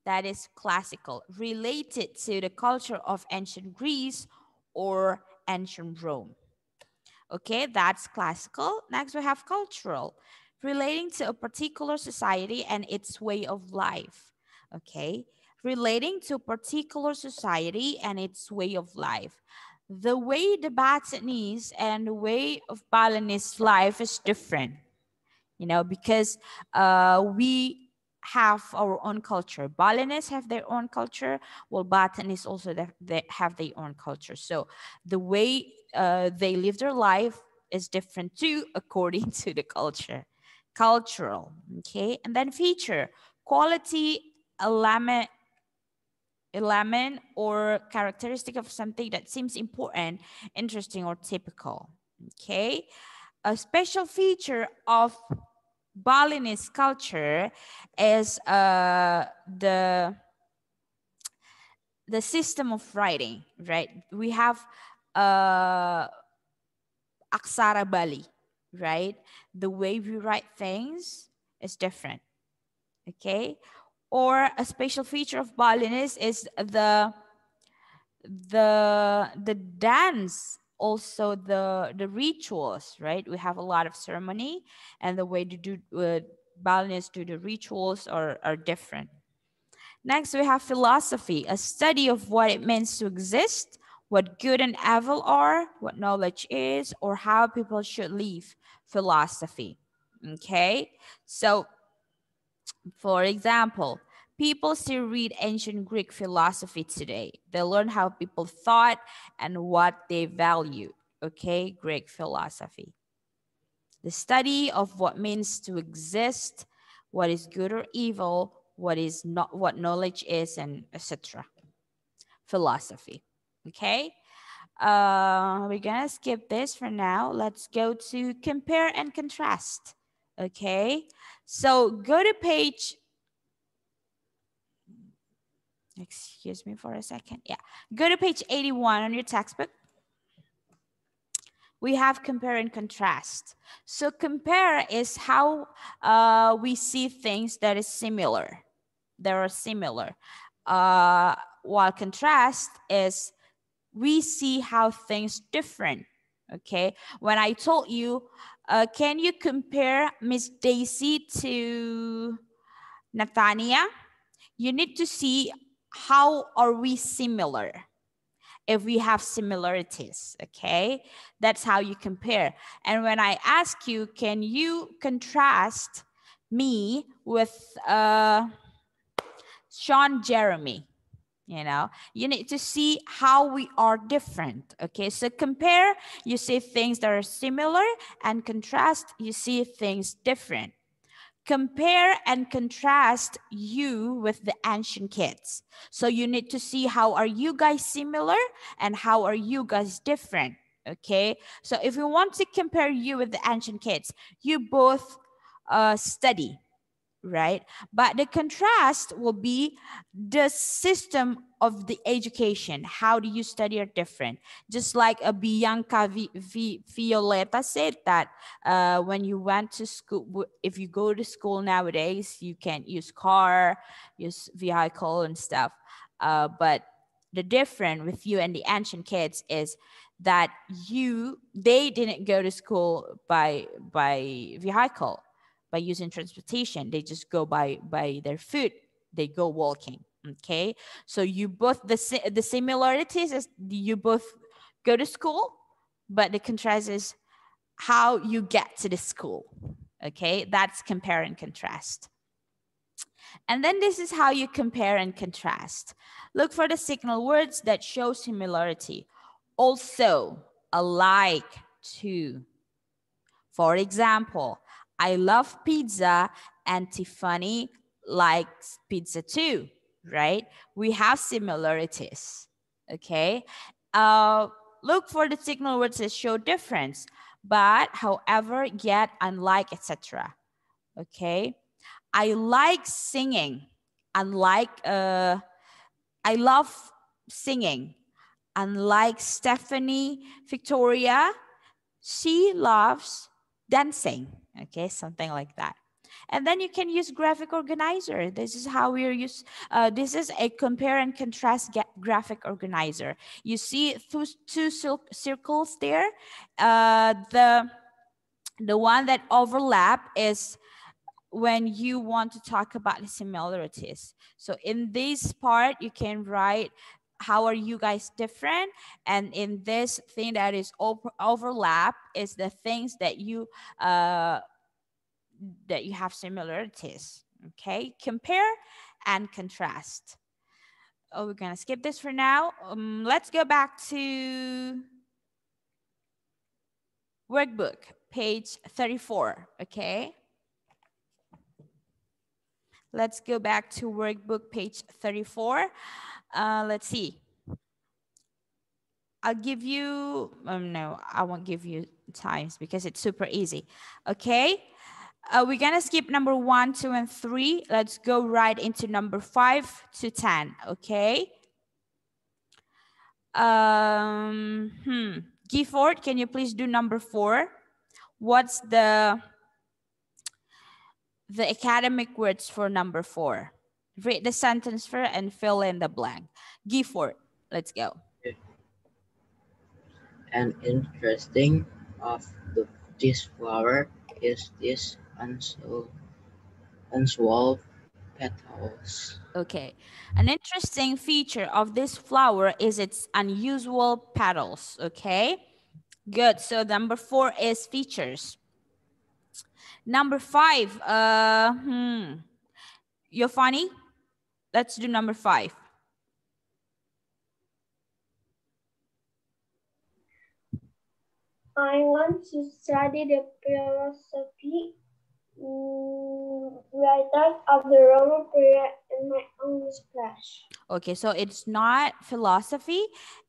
That is classical, related to the culture of ancient Greece or ancient Rome. Okay, that's classical. Next, we have cultural relating to a particular society and its way of life. Okay, relating to a particular society and its way of life. The way the Balinese and the way of Balinese life is different, you know, because uh, we have our own culture. Balinese have their own culture, while Balinese also have their own culture. So the way uh, they live their life is different too, according to the culture cultural, okay? And then feature, quality element, element or characteristic of something that seems important, interesting, or typical, okay? A special feature of Balinese culture is uh, the the system of writing, right? We have uh, Aksara Bali, right? The way we write things is different, okay? Or a special feature of Balinese is the the the dance also the the rituals right we have a lot of ceremony and the way to do uh, Balinese do the rituals are, are different next we have philosophy a study of what it means to exist what good and evil are, what knowledge is, or how people should live philosophy. Okay, so for example, people still read ancient Greek philosophy today. They learn how people thought and what they valued. Okay, Greek philosophy. The study of what means to exist, what is good or evil, what is not what knowledge is, and etc. Philosophy okay? Uh, we're gonna skip this for now. Let's go to compare and contrast, okay? So go to page, excuse me for a second, yeah. Go to page 81 on your textbook. We have compare and contrast. So compare is how uh, we see things that is similar. that are similar. Uh, while contrast is we see how things different. Okay, when I told you, uh, can you compare Miss Daisy to Nathania? You need to see how are we similar if we have similarities, okay? That's how you compare. And when I ask you, can you contrast me with uh, Sean Jeremy? you know you need to see how we are different okay so compare you see things that are similar and contrast you see things different compare and contrast you with the ancient kids so you need to see how are you guys similar and how are you guys different okay so if we want to compare you with the ancient kids you both uh, study right? But the contrast will be the system of the education. How do you study are different. Just like a Bianca v, v, Violeta said that uh, when you went to school, if you go to school nowadays, you can use car, use vehicle and stuff. Uh, but the difference with you and the ancient kids is that you they didn't go to school by by vehicle by using transportation. They just go by, by their foot. They go walking. Okay. So you both, the, the similarities is you both go to school, but the contrast is how you get to the school. Okay. That's compare and contrast. And then this is how you compare and contrast. Look for the signal words that show similarity. Also, alike to. For example, I love pizza and Tiffany likes pizza too, right? We have similarities, okay? Uh, look for the signal words that show difference, but however, yet, unlike, etc. Okay? I like singing, unlike, uh, I love singing. Unlike Stephanie Victoria, she loves dancing okay, something like that. And then you can use graphic organizer. This is how we're use. Uh, this is a compare and contrast graphic organizer. You see two, two circles there. Uh, the, the one that overlap is when you want to talk about the similarities. So in this part, you can write how are you guys different and in this thing that is over, overlap is the things that you uh, that you have similarities okay compare and contrast oh we're gonna skip this for now um, let's go back to workbook page 34 okay let's go back to workbook page 34 uh, let's see. I'll give you, um, no, I won't give you times because it's super easy. Okay. Uh, we're going to skip number one, two, and three. Let's go right into number five to 10. Okay. Um, hmm. Gifford, can you please do number four? What's the the academic words for number four? Read the sentence first and fill in the blank. Gifford, let's go. An interesting of the, this flower is this unusual unswallowed petals. Okay. An interesting feature of this flower is its unusual petals. Okay. Good. So number four is features. Number five, uh, hmm. You're funny? Let's do number five. I want to study the philosophy um, mm, writer of the Roman period in my own class. Okay, so it's not philosophy,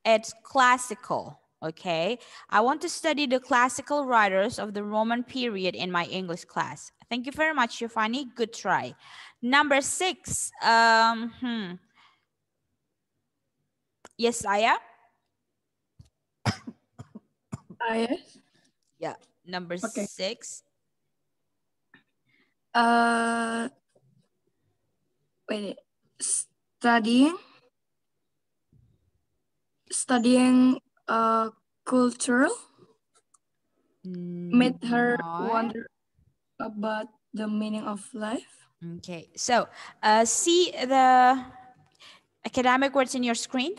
it's classical. Okay, I want to study the classical writers of the Roman period in my English class. Thank you very much, Giovanni. Good try. Number six. Um, hmm. Yes, Aya? Aya? Yeah, number okay. six. Uh, wait, studying? Studying uh, cultural? Made her wonder about the meaning of life? Okay, so uh, see the academic words in your screen.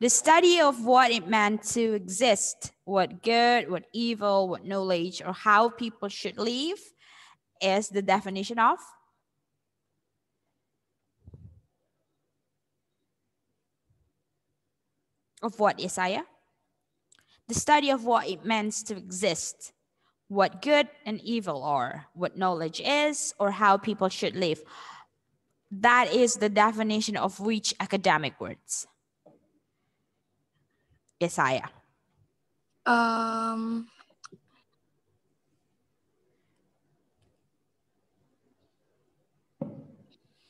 The study of what it meant to exist, what good, what evil, what knowledge, or how people should live is the definition of of what, Isaiah? The study of what it means to exist what good and evil are, what knowledge is, or how people should live. That is the definition of which academic words? Yesaya. Um,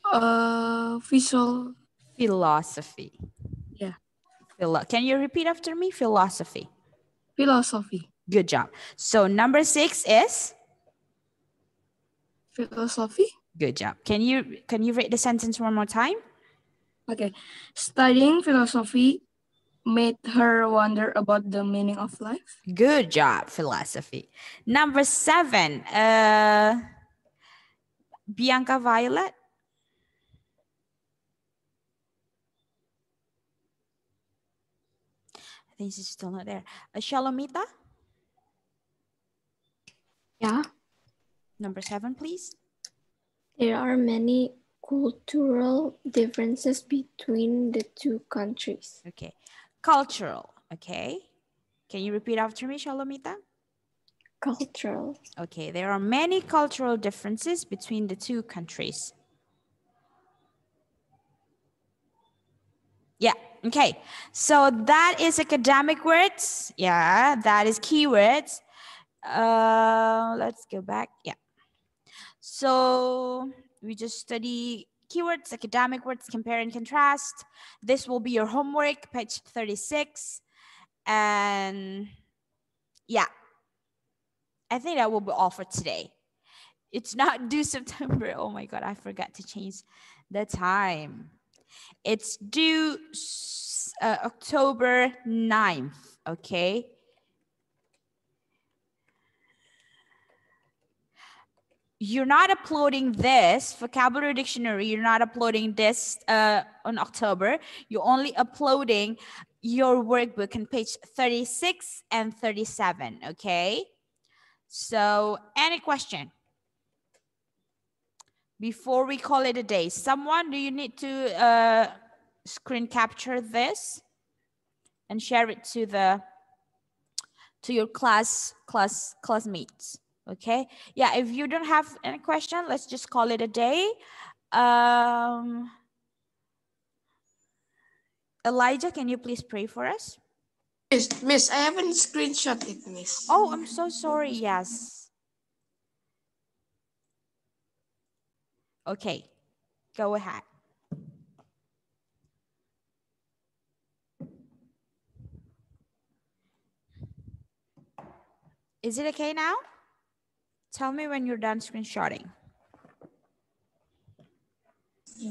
uh, visual philosophy. Yeah. Philo- Can you repeat after me? Philosophy. Philosophy. Good job. So number six is? Philosophy. Good job. Can you can you read the sentence one more time? Okay. Studying philosophy made her wonder about the meaning of life. Good job, philosophy. Number seven, uh, Bianca Violet. I think she's still not there. Uh, Shalomita? Yeah. Number seven, please. There are many cultural differences between the two countries. Okay. Cultural, okay. Can you repeat after me, Shalomita? Cultural. Okay, there are many cultural differences between the two countries. Yeah, okay. So that is academic words. Yeah, that is keywords uh, let's go back. Yeah. So we just study keywords, academic words, compare and contrast. This will be your homework, page 36. And yeah, I think that will be all for today. It's not due September. Oh my God, I forgot to change the time. It's due uh, October 9th, okay? you're not uploading this vocabulary dictionary you're not uploading this uh, on october you're only uploading your workbook on page 36 and 37 okay so any question before we call it a day someone do you need to uh, screen capture this and share it to the to your class class classmates okay yeah if you don't have any question let's just call it a day um, elijah can you please pray for us miss miss i haven't screenshot it miss oh i'm so sorry yes okay go ahead Is it okay now? Tell me when you're done screenshotting.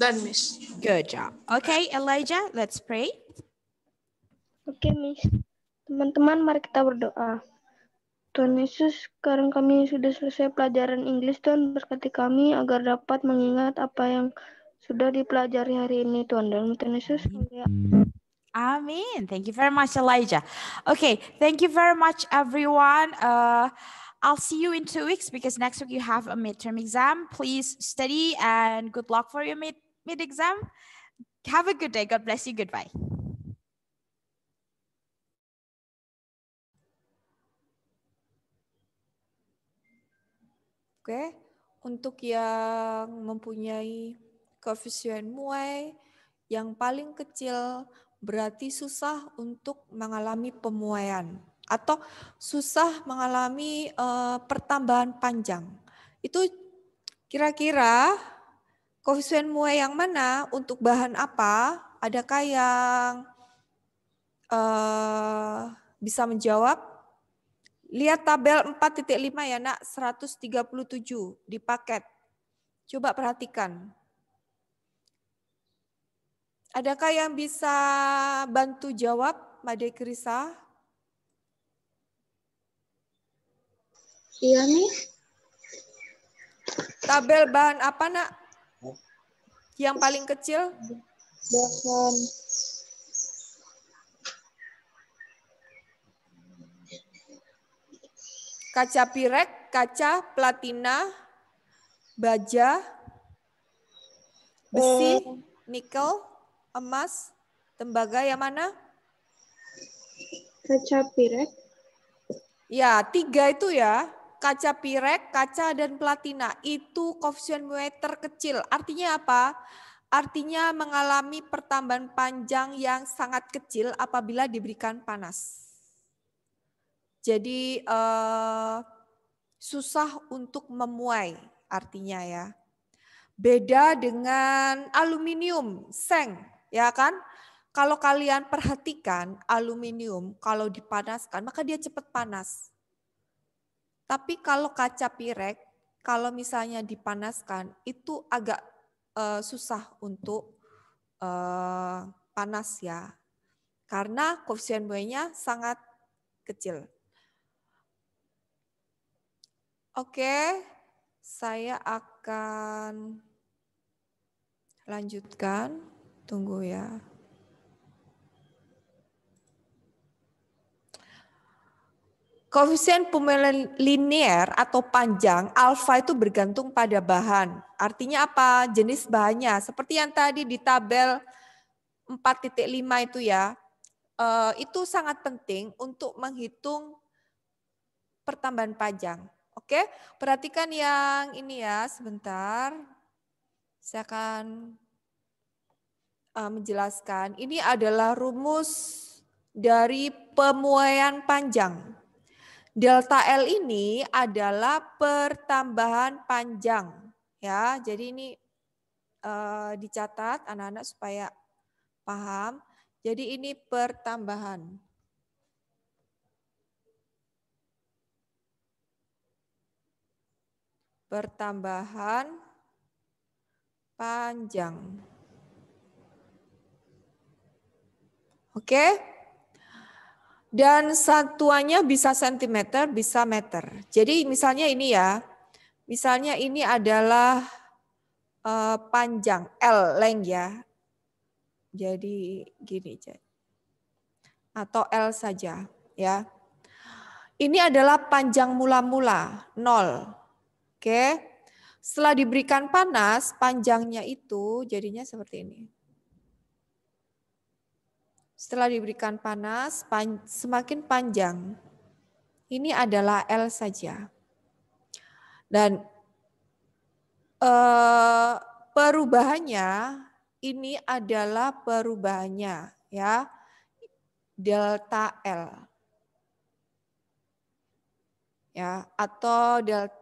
Done, Miss. Good job. Okay, Elijah, let's pray. okay, Miss. Teman-teman, mari kita berdoa. Tuhan Yesus, sekarang kami sudah selesai pelajaran Inggris, Tuhan. Berkati kami agar dapat mengingat apa yang sudah dipelajari hari ini, Tuhan. Dalam Tuhan Yesus, Amin. Thank you very much, Elijah. Okay, thank you very much, everyone. Uh, I'll see you in two weeks because next week you have a midterm exam. Please study and good luck for your mid, mid exam. Have a good day. God bless you. Goodbye. Oke, untuk yang mempunyai koefisien muai yang paling kecil berarti susah untuk mengalami pemuaian atau susah mengalami uh, pertambahan panjang. Itu kira-kira koefisien muay yang mana untuk bahan apa? Adakah yang uh, bisa menjawab? Lihat tabel 4.5 ya nak, 137 di paket. Coba perhatikan. Adakah yang bisa bantu jawab, Made Krisa? Iya nih. Tabel bahan apa nak? Yang paling kecil? Bahan. Kaca pirek, kaca platina, baja, besi, oh. nikel, emas, tembaga yang mana? Kaca pirek. Ya, tiga itu ya kaca pirek, kaca dan platina itu koefisien muter terkecil. Artinya apa? Artinya mengalami pertambahan panjang yang sangat kecil apabila diberikan panas. Jadi eh, susah untuk memuai artinya ya. Beda dengan aluminium, seng, ya kan? Kalau kalian perhatikan aluminium kalau dipanaskan maka dia cepat panas. Tapi kalau kaca pirek, kalau misalnya dipanaskan, itu agak uh, susah untuk uh, panas ya. Karena koefisien buoy-nya sangat kecil. Oke, saya akan lanjutkan. Tunggu ya. Koefisien pemilihan linear atau panjang alfa itu bergantung pada bahan. Artinya apa? Jenis bahannya. Seperti yang tadi di tabel 4.5 itu ya. Eh, itu sangat penting untuk menghitung pertambahan panjang. Oke, perhatikan yang ini ya sebentar. Saya akan eh, menjelaskan. Ini adalah rumus dari pemuaian panjang. Delta L ini adalah pertambahan panjang ya. Jadi ini eh, dicatat anak-anak supaya paham. Jadi ini pertambahan. Pertambahan panjang. Oke dan satuannya bisa sentimeter, bisa meter. Jadi misalnya ini ya, misalnya ini adalah eh, panjang L length ya. Jadi gini atau L saja ya. Ini adalah panjang mula-mula 0. Oke. Setelah diberikan panas, panjangnya itu jadinya seperti ini setelah diberikan panas pan, semakin panjang. Ini adalah L saja. Dan eh, perubahannya ini adalah perubahannya ya delta L. Ya, atau delta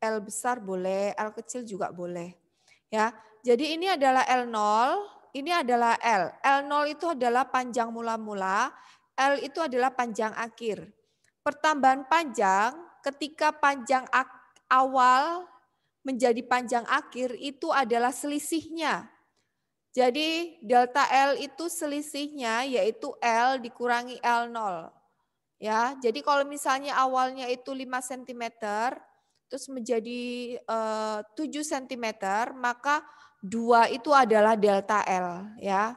L besar boleh, L kecil juga boleh. Ya. Jadi ini adalah L0 ini adalah L. L0 itu adalah panjang mula-mula, L itu adalah panjang akhir. Pertambahan panjang ketika panjang awal menjadi panjang akhir itu adalah selisihnya. Jadi delta L itu selisihnya yaitu L dikurangi L0. Ya, jadi kalau misalnya awalnya itu 5 cm terus menjadi uh, 7 cm, maka dua itu adalah delta L ya.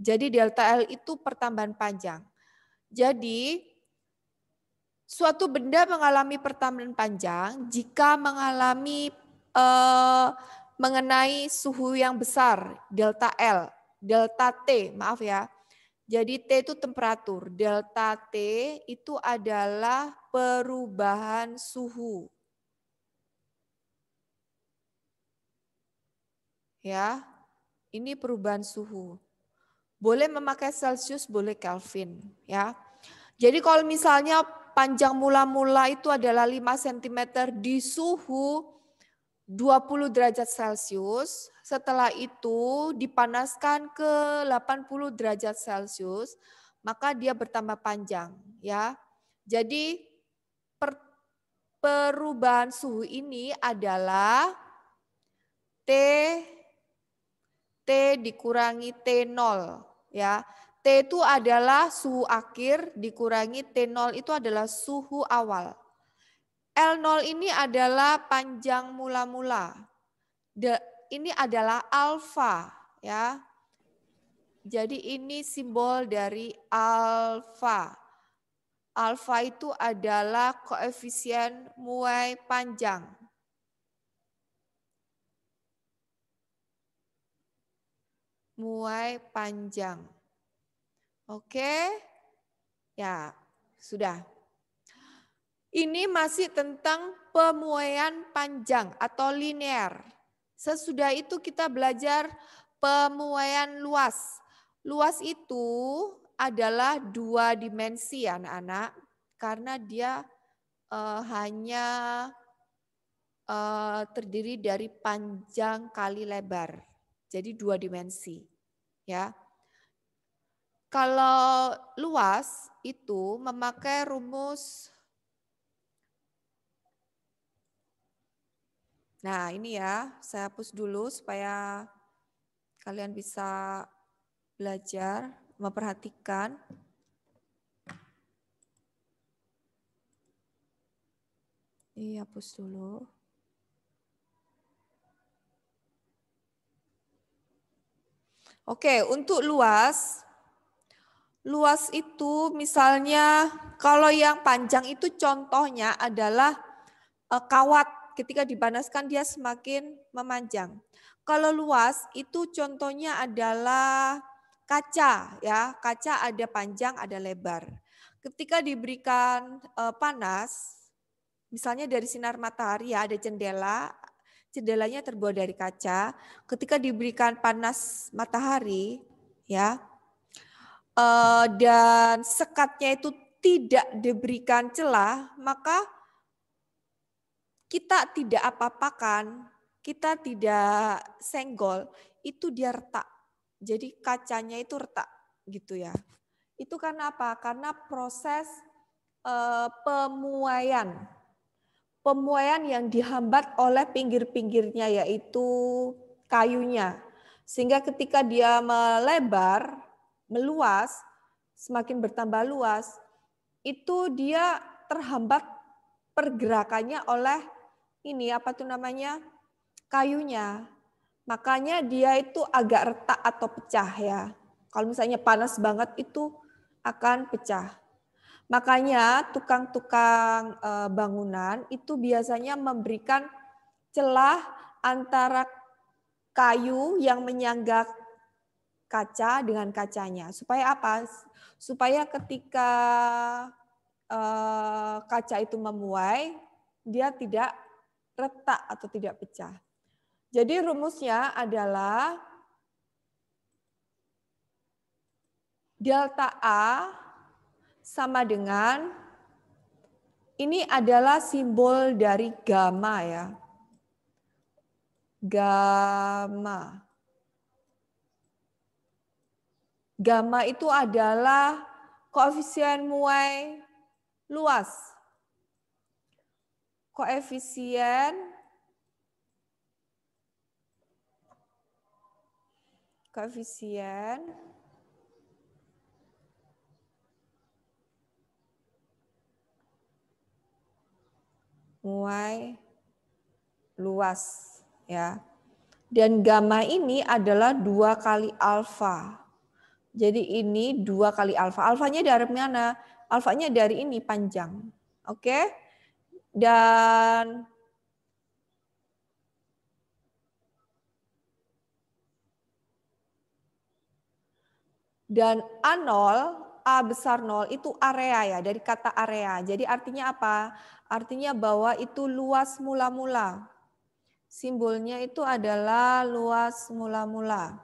Jadi delta L itu pertambahan panjang. Jadi suatu benda mengalami pertambahan panjang jika mengalami eh, mengenai suhu yang besar delta L, delta T, maaf ya. Jadi T itu temperatur, delta T itu adalah perubahan suhu Ya, ini perubahan suhu. Boleh memakai Celsius, boleh Kelvin. Ya, jadi kalau misalnya panjang mula-mula itu adalah 5 cm di suhu 20 derajat Celcius, setelah itu dipanaskan ke 80 derajat Celcius, maka dia bertambah panjang, ya. Jadi per, perubahan suhu ini adalah T dikurangi T0 ya. T itu adalah suhu akhir dikurangi T0 itu adalah suhu awal. L0 ini adalah panjang mula-mula. Ini adalah alfa ya. Jadi ini simbol dari alfa. Alfa itu adalah koefisien muai panjang. muai panjang. Oke? Ya, sudah. Ini masih tentang pemuaian panjang atau linear. Sesudah itu kita belajar pemuaian luas. Luas itu adalah dua dimensi anak-anak karena dia uh, hanya uh, terdiri dari panjang kali lebar. Jadi dua dimensi ya. Kalau luas itu memakai rumus Nah, ini ya, saya hapus dulu supaya kalian bisa belajar memperhatikan. Ini iya, hapus dulu. Oke, untuk luas, luas itu misalnya kalau yang panjang itu contohnya adalah eh, kawat. Ketika dipanaskan dia semakin memanjang. Kalau luas itu contohnya adalah kaca ya. Kaca ada panjang, ada lebar. Ketika diberikan eh, panas, misalnya dari sinar matahari ya ada jendela, jendelanya terbuat dari kaca, ketika diberikan panas matahari, ya, uh, dan sekatnya itu tidak diberikan celah, maka kita tidak apa-apakan, kita tidak senggol, itu dia retak. Jadi kacanya itu retak gitu ya. Itu karena apa? Karena proses eh, pemuaian pemuaian yang dihambat oleh pinggir-pinggirnya yaitu kayunya. Sehingga ketika dia melebar, meluas, semakin bertambah luas, itu dia terhambat pergerakannya oleh ini apa tuh namanya? kayunya. Makanya dia itu agak retak atau pecah ya. Kalau misalnya panas banget itu akan pecah. Makanya tukang-tukang eh, bangunan itu biasanya memberikan celah antara kayu yang menyangga kaca dengan kacanya. Supaya apa? Supaya ketika eh, kaca itu memuai, dia tidak retak atau tidak pecah. Jadi rumusnya adalah delta A sama dengan ini adalah simbol dari gamma ya. Gamma. Gamma itu adalah koefisien muai luas. Koefisien koefisien mulai luas ya. Dan gamma ini adalah dua kali alfa. Jadi ini dua kali alfa. Alfanya dari mana? Alfanya dari ini panjang. Oke. Dan dan anol A besar 0 itu area ya, dari kata area. Jadi artinya apa? Artinya bahwa itu luas mula-mula. Simbolnya itu adalah luas mula-mula.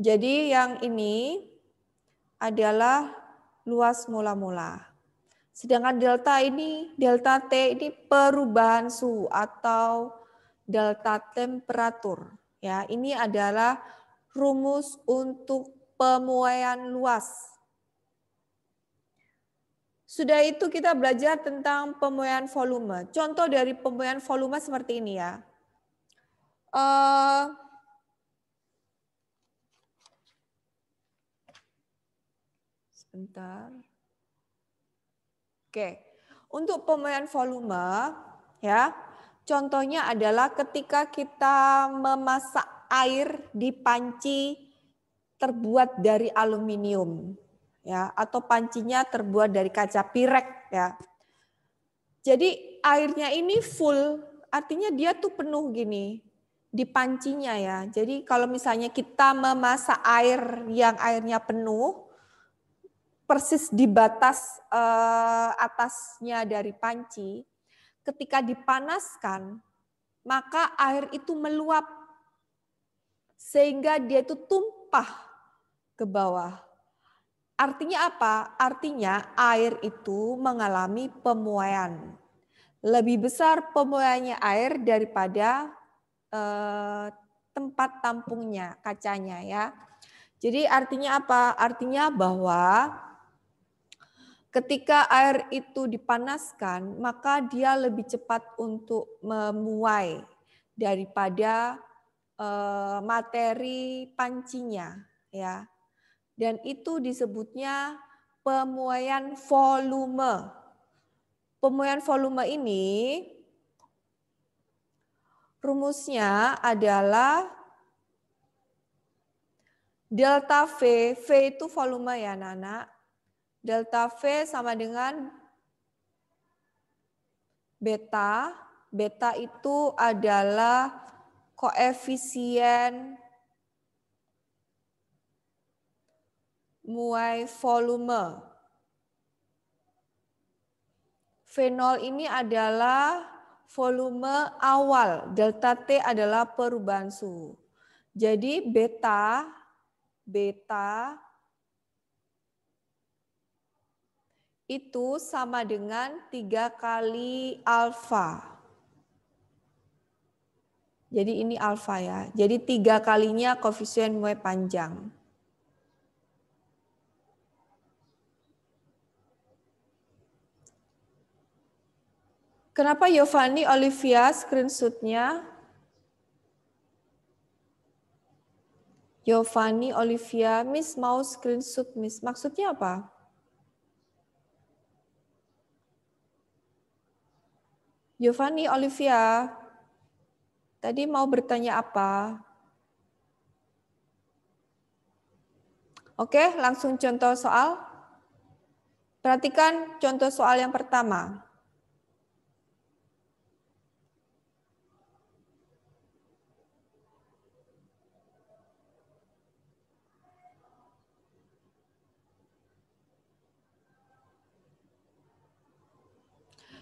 Jadi yang ini adalah luas mula-mula. Sedangkan delta ini, delta T ini perubahan suhu atau delta temperatur. Ya, ini adalah rumus untuk pemuaian luas. Sudah itu kita belajar tentang pemuaian volume. Contoh dari pemuaian volume seperti ini ya. Uh, sebentar. Oke. Untuk pemuaian volume ya, contohnya adalah ketika kita memasak air di panci terbuat dari aluminium ya atau pancinya terbuat dari kaca pirek ya. Jadi airnya ini full artinya dia tuh penuh gini di pancinya ya. Jadi kalau misalnya kita memasak air yang airnya penuh persis di batas eh, atasnya dari panci, ketika dipanaskan maka air itu meluap sehingga dia itu tumpah ke bawah. Artinya apa? Artinya air itu mengalami pemuaian. Lebih besar pemuaiannya air daripada eh, tempat tampungnya, kacanya ya. Jadi artinya apa? Artinya bahwa ketika air itu dipanaskan, maka dia lebih cepat untuk memuai daripada Eh, materi pancinya ya. Dan itu disebutnya pemuaian volume. Pemuaian volume ini rumusnya adalah delta V, V itu volume ya Nana. Delta V sama dengan beta, beta itu adalah koefisien muai volume. Fenol ini adalah volume awal, delta T adalah perubahan suhu. Jadi beta beta itu sama dengan tiga kali alfa. Jadi ini alfa ya. Jadi tiga kalinya koefisien mu panjang. Kenapa Yovani Olivia screenshotnya? Yovani Olivia, Miss mau screenshot Miss. Maksudnya apa? Yovani Olivia, Tadi mau bertanya apa? Oke, langsung contoh soal. Perhatikan contoh soal yang pertama.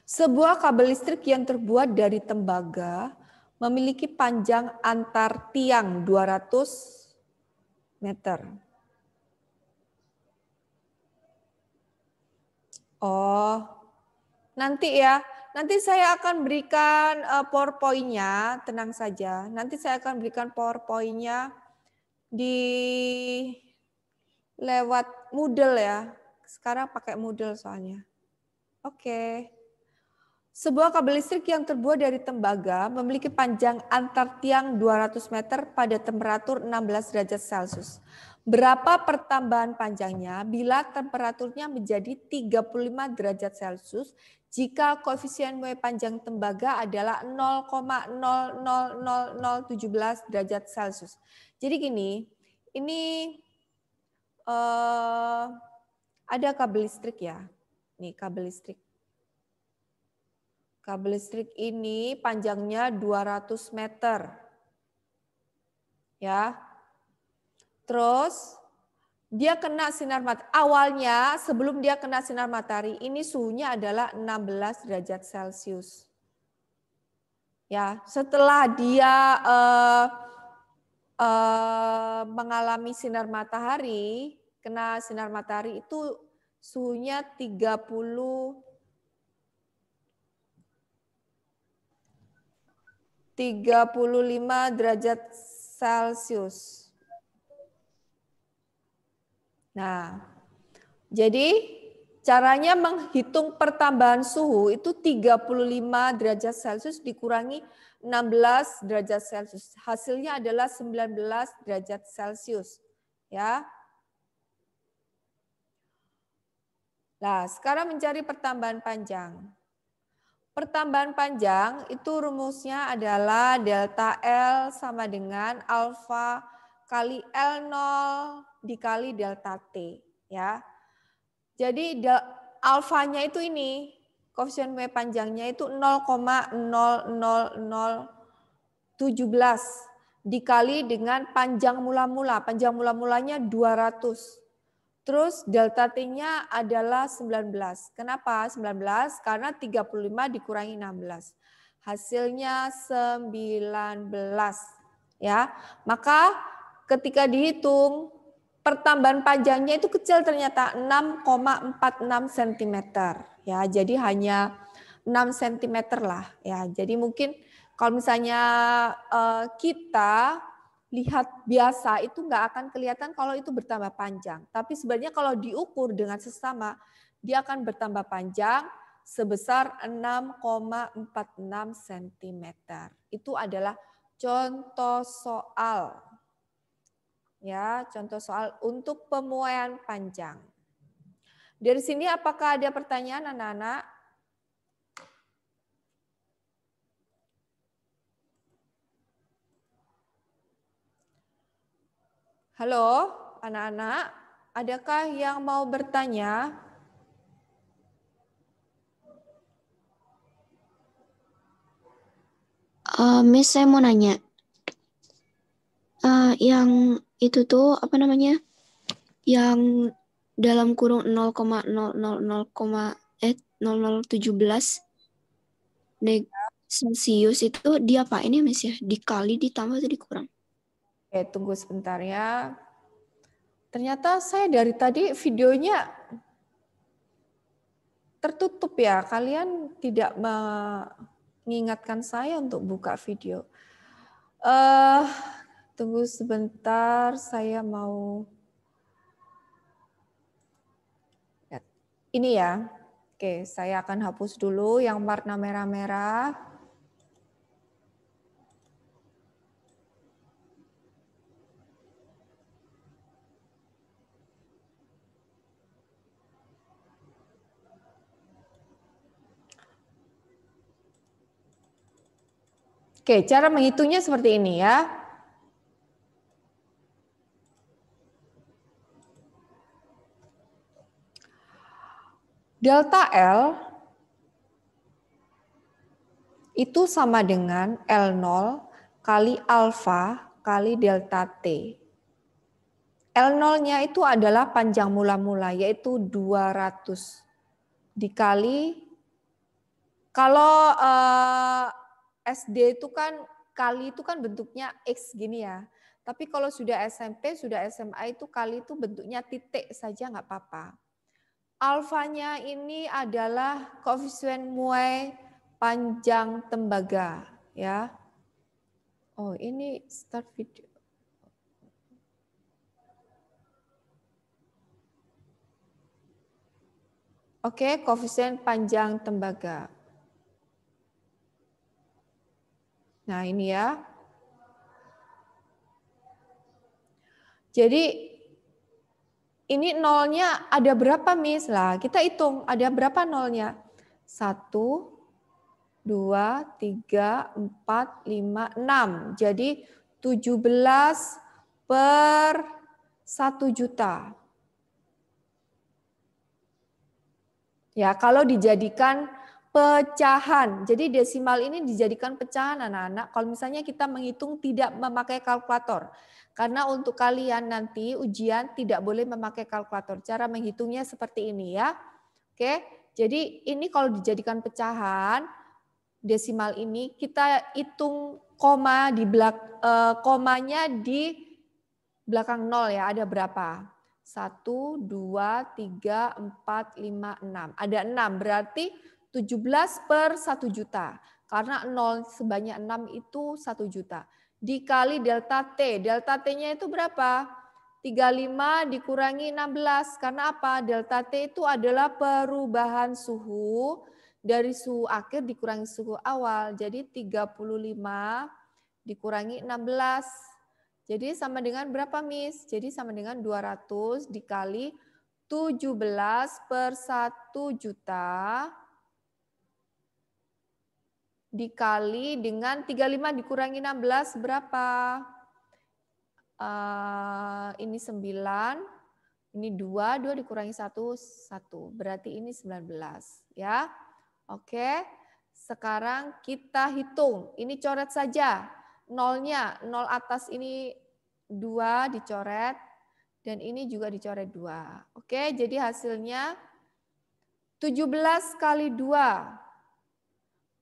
Sebuah kabel listrik yang terbuat dari tembaga memiliki panjang antar tiang 200 meter. Oh, nanti ya, nanti saya akan berikan eh, PowerPoint-nya, tenang saja. Nanti saya akan berikan PowerPoint-nya di lewat Moodle ya. Sekarang pakai Moodle soalnya. Oke. Okay. Sebuah kabel listrik yang terbuat dari tembaga memiliki panjang antar tiang 200 meter pada temperatur 16 derajat Celcius. Berapa pertambahan panjangnya bila temperaturnya menjadi 35 derajat Celcius jika koefisien W panjang tembaga adalah 0,000017 derajat Celcius. Jadi gini, ini uh, ada kabel listrik ya. Nih kabel listrik Kabel listrik ini panjangnya 200 meter. Ya. Terus dia kena sinar matahari. Awalnya sebelum dia kena sinar matahari, ini suhunya adalah 16 derajat Celcius. Ya, setelah dia eh, eh, mengalami sinar matahari, kena sinar matahari itu suhunya 30 35 derajat Celcius. Nah, jadi caranya menghitung pertambahan suhu itu 35 derajat Celcius dikurangi 16 derajat Celcius. Hasilnya adalah 19 derajat Celcius. Ya. Nah, sekarang mencari pertambahan panjang. Pertambahan panjang itu rumusnya adalah delta L sama dengan alfa kali L0 dikali delta T. ya. Jadi del, alfanya itu ini, koefisien W panjangnya itu 0,00017 dikali dengan panjang mula-mula. Panjang mula-mulanya 200. Terus delta T-nya adalah 19. Kenapa 19? Karena 35 dikurangi 16. Hasilnya 19. Ya. Maka ketika dihitung pertambahan panjangnya itu kecil ternyata 6,46 cm. Ya, jadi hanya 6 cm lah ya. Jadi mungkin kalau misalnya uh, kita lihat biasa itu nggak akan kelihatan kalau itu bertambah panjang. Tapi sebenarnya kalau diukur dengan sesama, dia akan bertambah panjang sebesar 6,46 cm. Itu adalah contoh soal. Ya, contoh soal untuk pemuaian panjang. Dari sini apakah ada pertanyaan anak-anak? Halo, anak-anak, adakah yang mau bertanya? Uh, Miss, saya mau nanya. Uh, yang itu tuh, apa namanya? Yang dalam kurung 0,000, eh, Celsius itu diapain ya, Miss ya? Dikali, ditambah, atau dikurang? Oke, tunggu sebentar ya. Ternyata saya dari tadi videonya tertutup ya. Kalian tidak mengingatkan saya untuk buka video. Uh, tunggu sebentar, saya mau ini ya. Oke, saya akan hapus dulu yang warna merah-merah. Oke, cara menghitungnya seperti ini ya. Delta L itu sama dengan L0 kali alfa kali delta T. L0-nya itu adalah panjang mula-mula, yaitu 200 dikali kalau uh, SD itu kan kali itu kan bentuknya X gini ya. Tapi kalau sudah SMP, sudah SMA itu kali itu bentuknya titik saja nggak apa-apa. Alfanya ini adalah koefisien muai panjang tembaga ya. Oh, ini start video. Oke, koefisien panjang tembaga. Nah, ini ya. Jadi ini nolnya ada berapa, Miss? Lah, kita hitung ada berapa nolnya. satu dua tiga empat lima enam Jadi tujuh belas per satu juta. Ya, kalau dijadikan pecahan. Jadi desimal ini dijadikan pecahan anak-anak kalau misalnya kita menghitung tidak memakai kalkulator. Karena untuk kalian nanti ujian tidak boleh memakai kalkulator. Cara menghitungnya seperti ini ya. Oke, jadi ini kalau dijadikan pecahan desimal ini kita hitung koma di belak koma eh, komanya di belakang nol ya ada berapa? 1 2 3 4 5 6. Ada 6 berarti 17 per 1 juta. Karena 0 sebanyak 6 itu 1 juta. Dikali delta T. Delta T-nya itu berapa? 35 dikurangi 16. Karena apa? Delta T itu adalah perubahan suhu dari suhu akhir dikurangi suhu awal. Jadi 35 dikurangi 16. Jadi sama dengan berapa, Miss? Jadi sama dengan 200 dikali 17 per 1 juta dikali dengan 35 dikurangi 16 berapa? Uh, ini 9, ini 2, 2 dikurangi 1, 1. Berarti ini 19. ya. Oke, sekarang kita hitung. Ini coret saja nolnya. Nol atas ini 2 dicoret, dan ini juga dicoret 2. Oke, jadi hasilnya 17 kali 2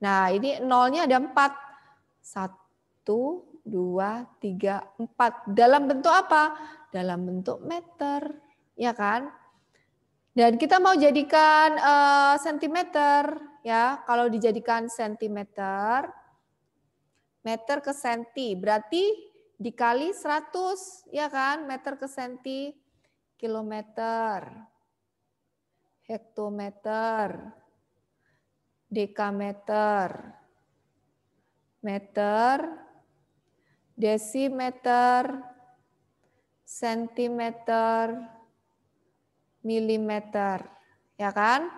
Nah, ini nolnya ada empat. Satu, dua, tiga, empat. Dalam bentuk apa? Dalam bentuk meter, ya kan? Dan kita mau jadikan uh, ya. Kalau dijadikan sentimeter, meter ke senti, berarti dikali seratus, ya kan? Meter ke senti, kilometer, hektometer, dekameter, meter, desimeter, sentimeter, milimeter. Ya kan?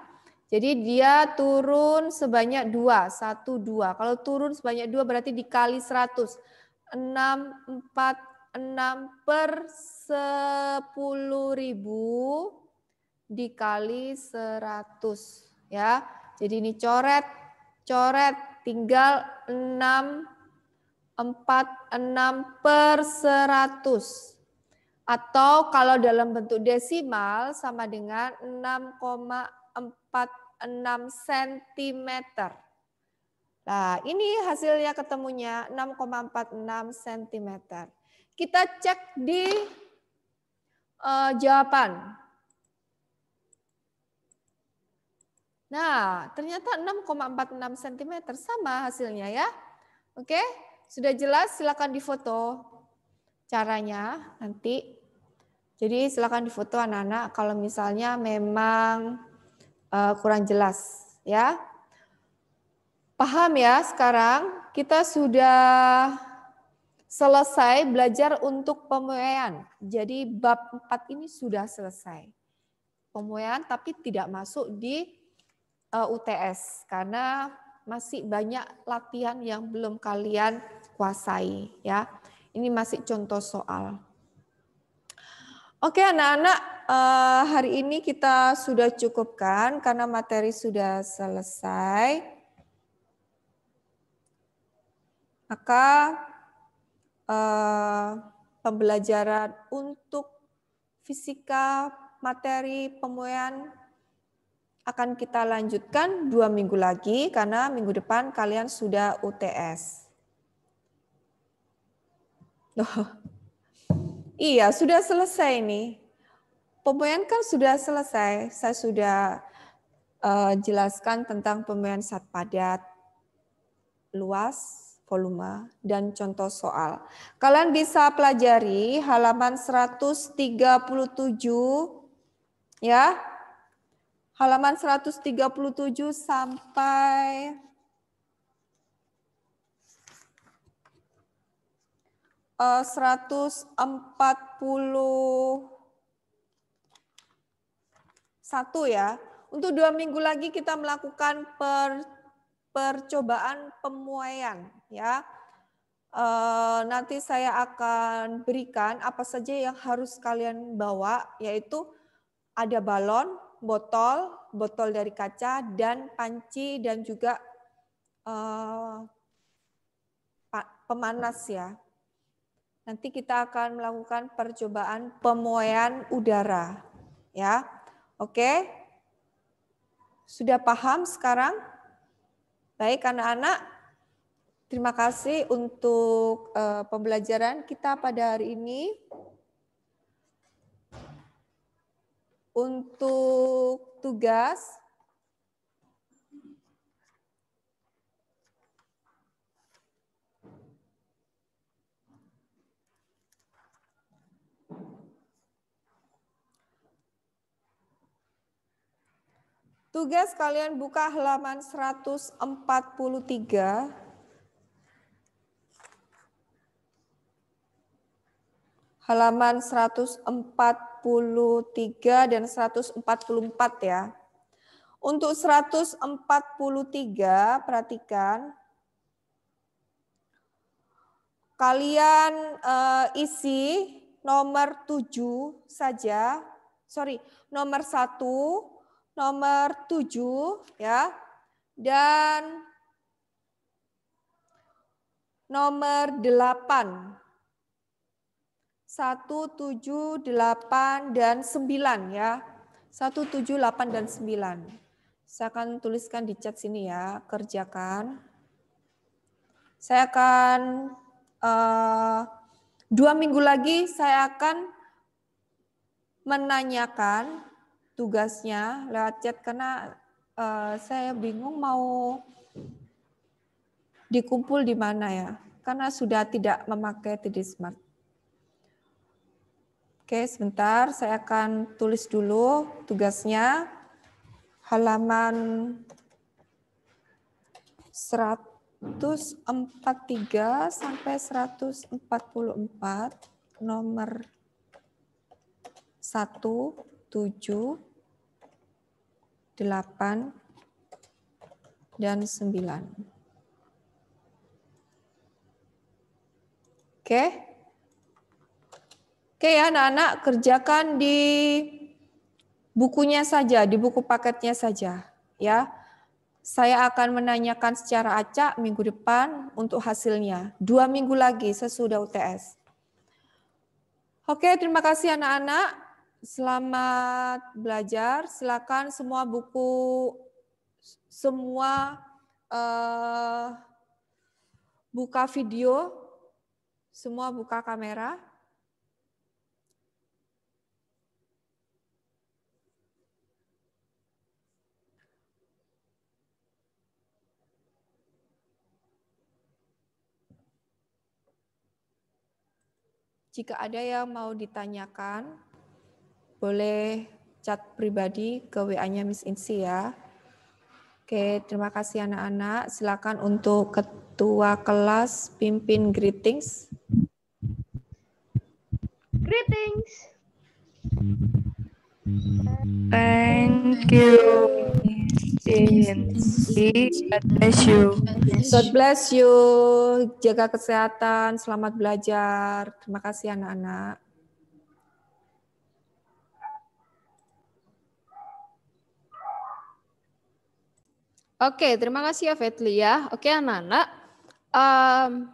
Jadi dia turun sebanyak dua, satu dua. Kalau turun sebanyak dua berarti dikali seratus. Enam empat enam per sepuluh ribu dikali seratus, Ya, jadi ini coret, coret, tinggal 6, 4, 6 per 100. Atau kalau dalam bentuk desimal sama dengan 6,46 cm. Nah, ini hasilnya ketemunya 6,46 cm. Kita cek di uh, jawaban. Nah, ternyata 6,46 cm sama hasilnya ya. Oke, sudah jelas silakan difoto caranya nanti. Jadi silakan difoto anak-anak kalau misalnya memang uh, kurang jelas ya. Paham ya sekarang kita sudah selesai belajar untuk pemuaian. Jadi bab 4 ini sudah selesai. pemuaian, tapi tidak masuk di Eh, UTS karena masih banyak latihan yang belum kalian kuasai ya. Ini masih contoh soal. Oke anak-anak, eh, hari ini kita sudah cukupkan karena materi sudah selesai. Maka eh, pembelajaran untuk fisika materi pemuaian akan kita lanjutkan dua minggu lagi karena minggu depan kalian sudah UTS. Loh, iya sudah selesai nih. Pemboyan kan sudah selesai. Saya sudah uh, jelaskan tentang pemboyan saat padat, luas, volume, dan contoh soal. Kalian bisa pelajari halaman 137 ya halaman 137 sampai eh, empat puluh satu ya. Untuk dua minggu lagi kita melakukan per, percobaan pemuaian ya. E, nanti saya akan berikan apa saja yang harus kalian bawa yaitu ada balon, botol, botol dari kaca, dan panci, dan juga uh, pemanas ya. Nanti kita akan melakukan percobaan pemuaian udara. Ya, oke. Sudah paham sekarang? Baik anak-anak, terima kasih untuk uh, pembelajaran kita pada hari ini. untuk tugas Tugas kalian buka halaman 143. Halaman 143. 143 dan 144 ya. Untuk 143 perhatikan kalian uh, isi nomor 7 saja. Sorry, nomor 1, nomor 7 ya. Dan nomor 8 1, 7, 8, dan 9 ya. 1, 7, 8, dan 9. Saya akan tuliskan di chat sini ya, kerjakan. Saya akan, uh, dua minggu lagi saya akan menanyakan tugasnya lewat chat karena uh, saya bingung mau dikumpul di mana ya. Karena sudah tidak memakai TD Smart. Oke, sebentar saya akan tulis dulu tugasnya. Halaman 143 sampai 144 nomor 1 7 8 dan 9. Oke. Okay. Oke ya anak-anak kerjakan di bukunya saja, di buku paketnya saja ya. Saya akan menanyakan secara acak minggu depan untuk hasilnya. Dua minggu lagi sesudah UTS. Oke, terima kasih anak-anak. Selamat belajar. Silakan semua buku, semua uh, buka video, semua buka kamera. Jika ada yang mau ditanyakan, boleh chat pribadi ke WA-nya Miss Insi ya. Oke, terima kasih anak-anak. Silakan untuk ketua kelas pimpin greetings. Greetings. Thank you. God bless you. God bless you. Jaga kesehatan, selamat belajar. Terima kasih anak-anak. Oke, terima kasih ya Fetli ya. Oke anak-anak, um,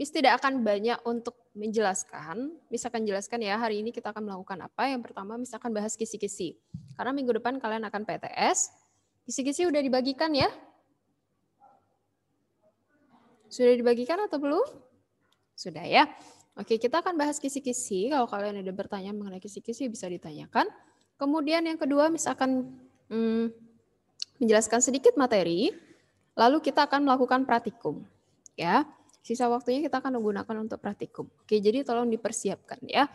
Miss tidak akan banyak untuk menjelaskan. Miss akan jelaskan ya hari ini kita akan melakukan apa. Yang pertama Miss akan bahas kisi-kisi. Karena minggu depan kalian akan PTS, Kisi-kisi udah dibagikan ya? Sudah dibagikan atau belum? Sudah ya. Oke, kita akan bahas kisi-kisi. Kalau kalian ada bertanya mengenai kisi-kisi bisa ditanyakan. Kemudian yang kedua, misalkan hmm, menjelaskan sedikit materi. Lalu kita akan melakukan pratikum. Ya, sisa waktunya kita akan menggunakan untuk pratikum. Oke, jadi tolong dipersiapkan ya.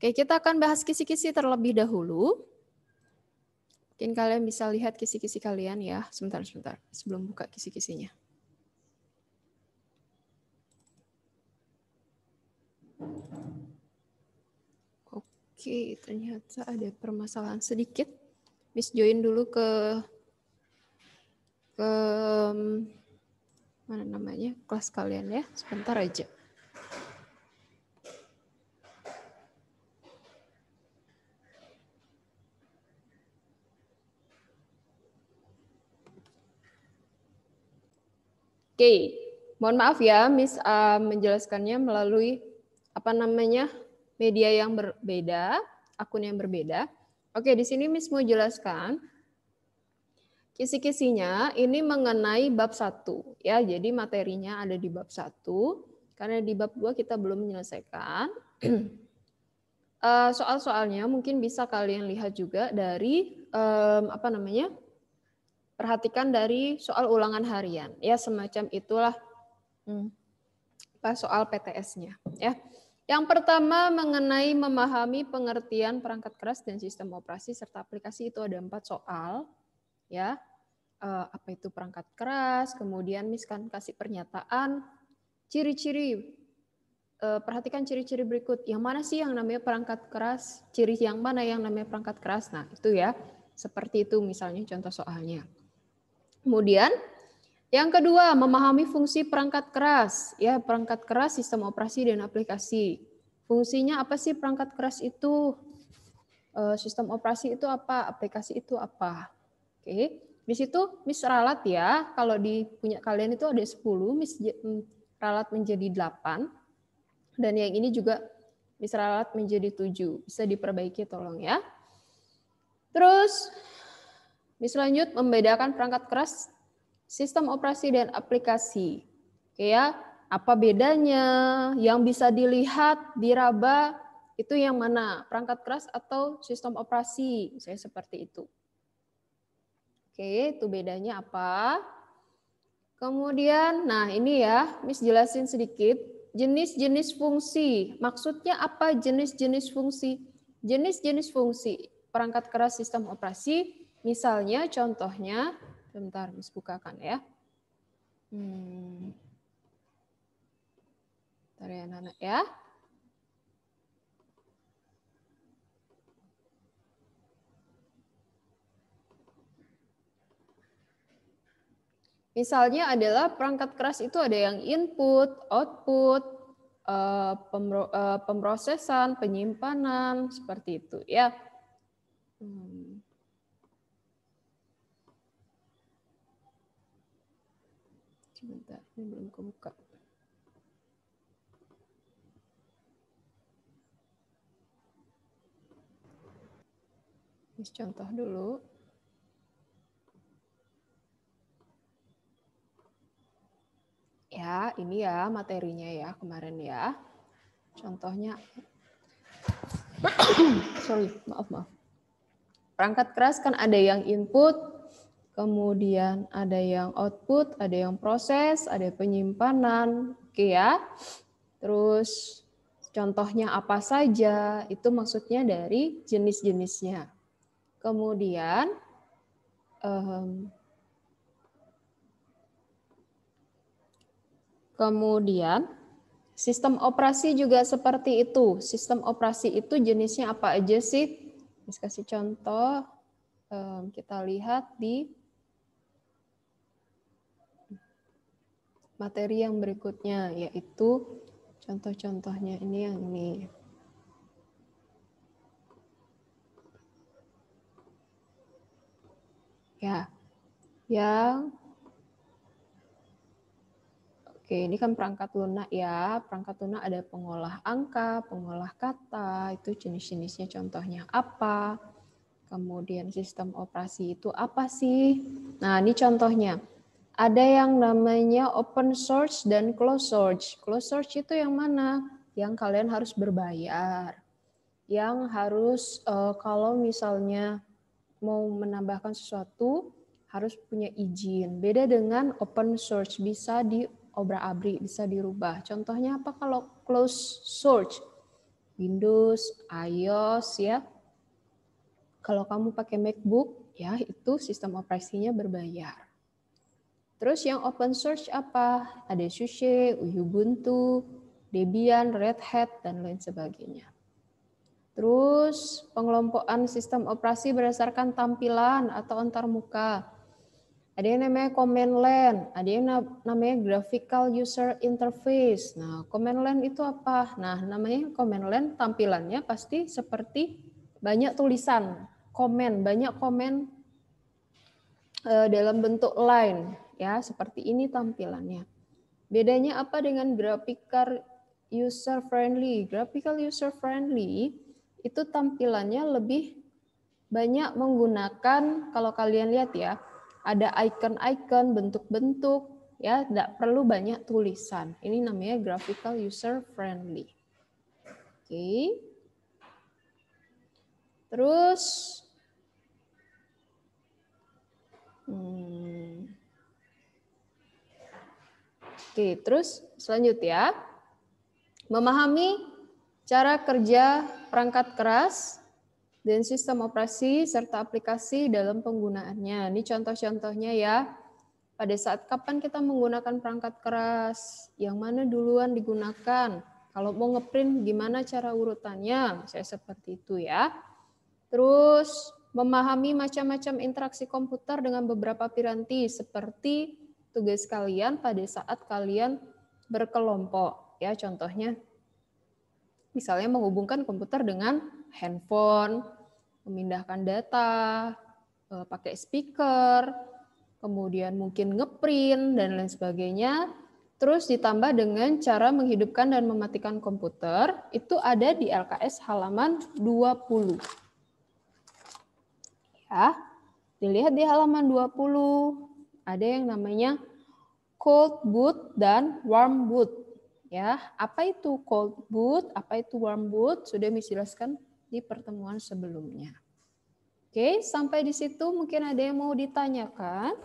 Oke, kita akan bahas kisi-kisi terlebih dahulu. Mungkin kalian bisa lihat kisi-kisi kalian ya. Sebentar, sebentar. Sebelum buka kisi-kisinya. Oke, ternyata ada permasalahan sedikit. Miss join dulu ke ke mana namanya? kelas kalian ya. Sebentar aja. Oke, okay. mohon maaf ya, Miss uh, menjelaskannya melalui apa namanya media yang berbeda, akun yang berbeda. Oke, di sini Miss mau jelaskan kisi-kisinya ini mengenai bab satu, ya. Jadi materinya ada di bab satu, karena di bab dua kita belum menyelesaikan. Uh, soal-soalnya mungkin bisa kalian lihat juga dari um, apa namanya? perhatikan dari soal ulangan harian. Ya, semacam itulah hmm, apa, soal PTS-nya. Ya. Yang pertama mengenai memahami pengertian perangkat keras dan sistem operasi serta aplikasi itu ada empat soal. Ya, eh, apa itu perangkat keras, kemudian miskan kasih pernyataan, ciri-ciri eh, perhatikan ciri-ciri berikut. Yang mana sih yang namanya perangkat keras? Ciri yang mana yang namanya perangkat keras? Nah, itu ya. Seperti itu misalnya contoh soalnya. Kemudian yang kedua, memahami fungsi perangkat keras. Ya, perangkat keras sistem operasi dan aplikasi. Fungsinya apa sih perangkat keras itu? E, sistem operasi itu apa? Aplikasi itu apa? Oke. Di situ mis ralat ya, kalau di punya kalian itu ada 10, mis ralat menjadi 8. Dan yang ini juga mis ralat menjadi 7. Bisa diperbaiki tolong ya. Terus ini selanjut membedakan perangkat keras, sistem operasi dan aplikasi. Oke ya, apa bedanya? Yang bisa dilihat diraba itu yang mana? Perangkat keras atau sistem operasi? Saya seperti itu. Oke, itu bedanya apa? Kemudian, nah ini ya, Miss jelasin sedikit jenis-jenis fungsi. Maksudnya apa jenis-jenis fungsi? Jenis-jenis fungsi perangkat keras sistem operasi Misalnya contohnya, sebentar, Miss bukakan ya. Hmm. ya anak ya. Misalnya adalah perangkat keras itu ada yang input, output, eh, eh, pemrosesan, penyimpanan, seperti itu ya. Hmm. Ini belum kebuka. Tulis contoh dulu. Ya, ini ya materinya ya kemarin ya. Contohnya, sorry, maaf maaf. Perangkat keras kan ada yang input, kemudian ada yang output, ada yang proses, ada penyimpanan, oke ya. Terus contohnya apa saja, itu maksudnya dari jenis-jenisnya. Kemudian um, kemudian sistem operasi juga seperti itu. Sistem operasi itu jenisnya apa aja sih? Bisa kasih contoh. kita lihat di materi yang berikutnya, yaitu contoh-contohnya ini yang ini. Ya, yang Oke, ini kan perangkat lunak ya. Perangkat lunak ada pengolah angka, pengolah kata, itu jenis-jenisnya contohnya apa. Kemudian sistem operasi itu apa sih? Nah, ini contohnya ada yang namanya open source dan closed source. Closed source itu yang mana? Yang kalian harus berbayar. Yang harus uh, kalau misalnya mau menambahkan sesuatu harus punya izin. Beda dengan open source bisa di obra-abri, bisa dirubah. Contohnya apa kalau closed source? Windows, iOS ya. Kalau kamu pakai MacBook ya itu sistem operasinya berbayar Terus yang open source apa? Ada SUSE, Ubuntu, Debian, Red Hat, dan lain sebagainya. Terus pengelompokan sistem operasi berdasarkan tampilan atau antarmuka. Ada yang namanya command line, ada yang namanya graphical user interface. Nah, command line itu apa? Nah, namanya command line tampilannya pasti seperti banyak tulisan, komen, banyak komen eh, dalam bentuk line ya seperti ini tampilannya. Bedanya apa dengan graphical user friendly? Graphical user friendly itu tampilannya lebih banyak menggunakan kalau kalian lihat ya ada icon-icon bentuk-bentuk ya tidak perlu banyak tulisan ini namanya graphical user friendly oke terus hmm, Oke, terus selanjutnya Memahami cara kerja perangkat keras dan sistem operasi serta aplikasi dalam penggunaannya. Ini contoh-contohnya ya. Pada saat kapan kita menggunakan perangkat keras? Yang mana duluan digunakan? Kalau mau ngeprint gimana cara urutannya? Saya seperti itu ya. Terus memahami macam-macam interaksi komputer dengan beberapa piranti seperti tugas kalian pada saat kalian berkelompok ya contohnya misalnya menghubungkan komputer dengan handphone, memindahkan data, eh, pakai speaker, kemudian mungkin ngeprint dan lain sebagainya. Terus ditambah dengan cara menghidupkan dan mematikan komputer, itu ada di LKS halaman 20. Ya. Dilihat di halaman 20 ada yang namanya cold boot dan warm boot. Ya, apa itu cold boot? Apa itu warm boot? Sudah dijelaskan di pertemuan sebelumnya. Oke, sampai di situ mungkin ada yang mau ditanyakan.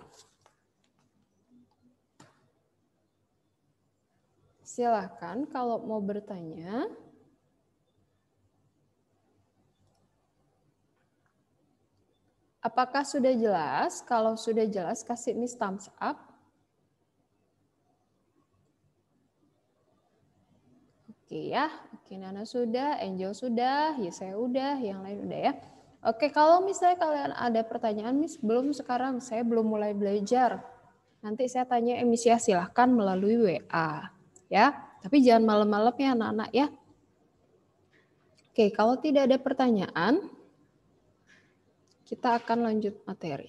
Silahkan kalau mau bertanya. Apakah sudah jelas? Kalau sudah jelas, kasih Miss thumbs up. Oke ya, oke Nana sudah, Angel sudah, ya saya udah, yang lain udah ya. Oke, kalau misalnya kalian ada pertanyaan, Miss belum sekarang, saya belum mulai belajar. Nanti saya tanya emisi ya, silahkan melalui WA. Ya, tapi jangan malam-malam ya anak-anak ya. Oke, kalau tidak ada pertanyaan, kita akan lanjut materi.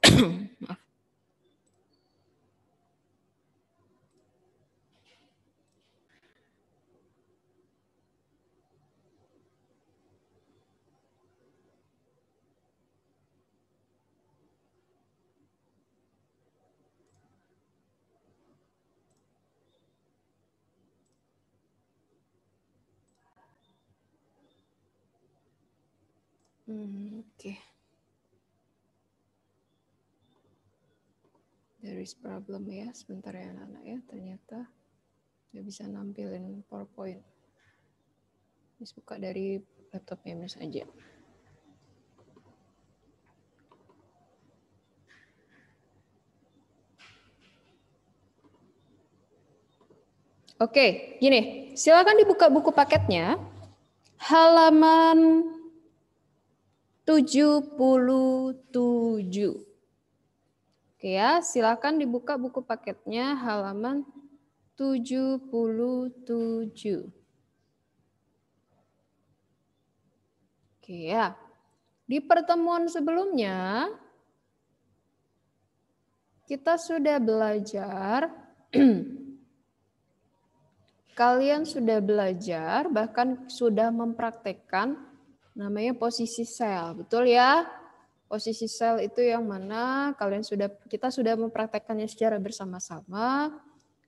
Maaf. Hmm, oke, okay. There is problem ya, sebentar ya anak-anak ya. Ternyata nggak bisa nampilin PowerPoint. Miss buka dari laptopnya Miss aja. Oke, gini. Silakan dibuka buku paketnya. Halaman 77. Oke ya, silakan dibuka buku paketnya halaman 77. Oke ya. Di pertemuan sebelumnya kita sudah belajar kalian sudah belajar bahkan sudah mempraktekkan namanya posisi sel, betul ya? Posisi sel itu yang mana kalian sudah kita sudah mempraktekkannya secara bersama-sama.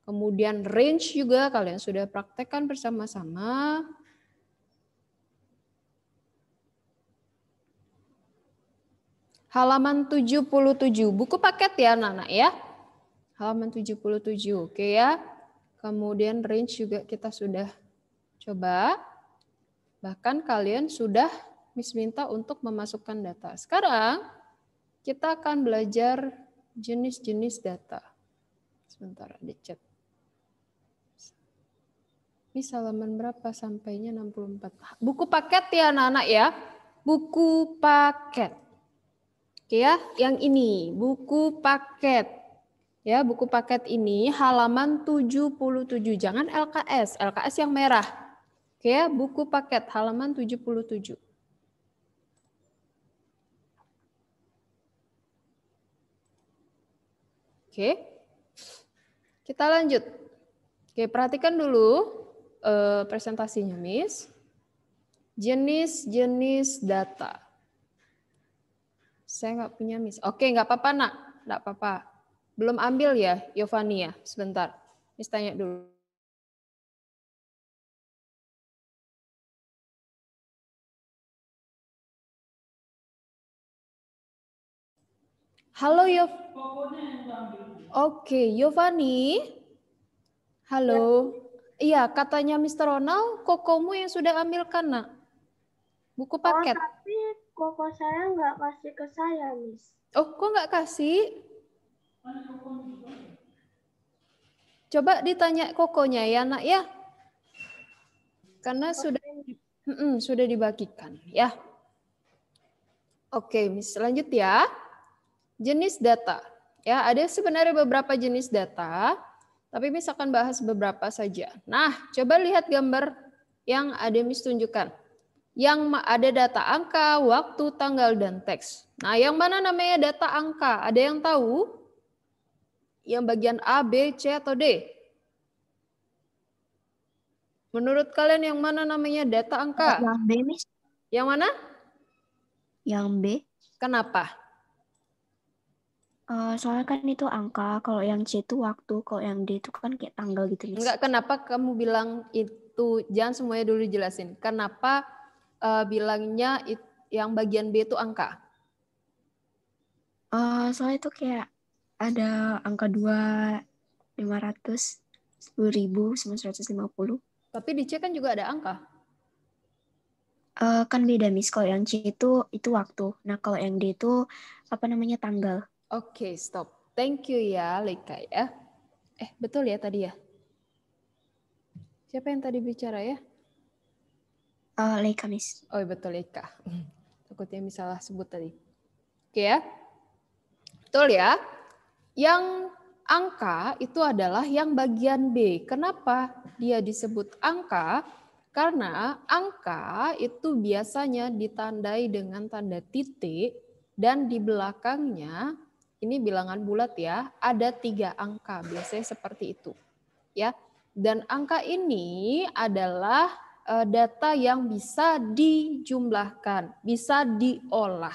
Kemudian range juga kalian sudah praktekkan bersama-sama. Halaman 77, buku paket ya nana ya. Halaman 77, oke ya. Kemudian range juga kita sudah coba. Bahkan kalian sudah Miss minta untuk memasukkan data. Sekarang kita akan belajar jenis-jenis data. Sebentar, di chat. Ini salaman berapa sampainya 64. Buku paket ya anak-anak ya. Buku paket. Oke ya, yang ini buku paket. Ya, buku paket ini halaman 77. Jangan LKS, LKS yang merah. Kea buku paket halaman 77. Oke. Kita lanjut. Oke, perhatikan dulu uh, presentasinya, Miss. Jenis-jenis data. Saya nggak punya, Miss. Oke, nggak apa-apa, nak. Nggak apa-apa. Belum ambil ya, Yovania? Sebentar. Miss tanya dulu. Halo Yov. Oke, Yovani. Halo. Ya. Iya, katanya Mr. Ronald, kokomu yang sudah ambilkan nak. Buku paket. Oh, tapi koko saya nggak kasih ke saya, Miss. Oh, kok nggak kasih? Coba ditanya kokonya ya, nak ya. Karena Oke. sudah mm -mm, sudah dibagikan, ya. Oke, Miss, lanjut ya jenis data. Ya, ada sebenarnya beberapa jenis data, tapi misalkan bahas beberapa saja. Nah, coba lihat gambar yang ada Miss tunjukkan. Yang ada data angka, waktu, tanggal, dan teks. Nah, yang mana namanya data angka? Ada yang tahu? Yang bagian A, B, C, atau D? Menurut kalian yang mana namanya data angka? Yang B, Miss. Yang mana? Yang B. Kenapa? Uh, soalnya kan itu angka, kalau yang C itu waktu, kalau yang D itu kan kayak tanggal gitu. Enggak, kenapa kamu bilang itu, jangan semuanya dulu jelasin. Kenapa uh, bilangnya it, yang bagian B itu angka? Uh, soalnya itu kayak ada angka 2, 500, 10 ribu, 950. Tapi di C kan juga ada angka? Uh, kan beda, Miss. Kalau yang C itu, itu waktu. Nah, kalau yang D itu, apa namanya, tanggal. Oke, okay, stop. Thank you ya, Lika ya. Eh, betul ya tadi ya? Siapa yang tadi bicara ya? Oh, Lika, Miss. Oh, betul Lika. Takutnya misalnya sebut tadi. Oke okay, ya. Betul ya. Yang angka itu adalah yang bagian B. Kenapa dia disebut angka? Karena angka itu biasanya ditandai dengan tanda titik dan di belakangnya ini bilangan bulat ya, ada tiga angka, biasanya seperti itu. ya. Dan angka ini adalah eh, data yang bisa dijumlahkan, bisa diolah.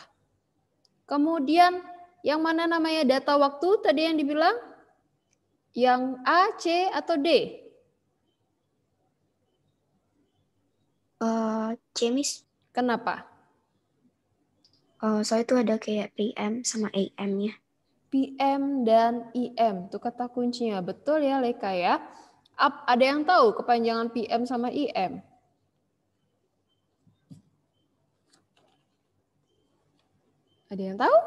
Kemudian yang mana namanya data waktu tadi yang dibilang? Yang A, C, atau D? Uh, C, Miss. Kenapa? Uh, soalnya itu ada kayak PM sama AM-nya. PM dan IM. Itu kata kuncinya. Betul ya Leka ya? Up, ada yang tahu kepanjangan PM sama IM? Ada yang tahu?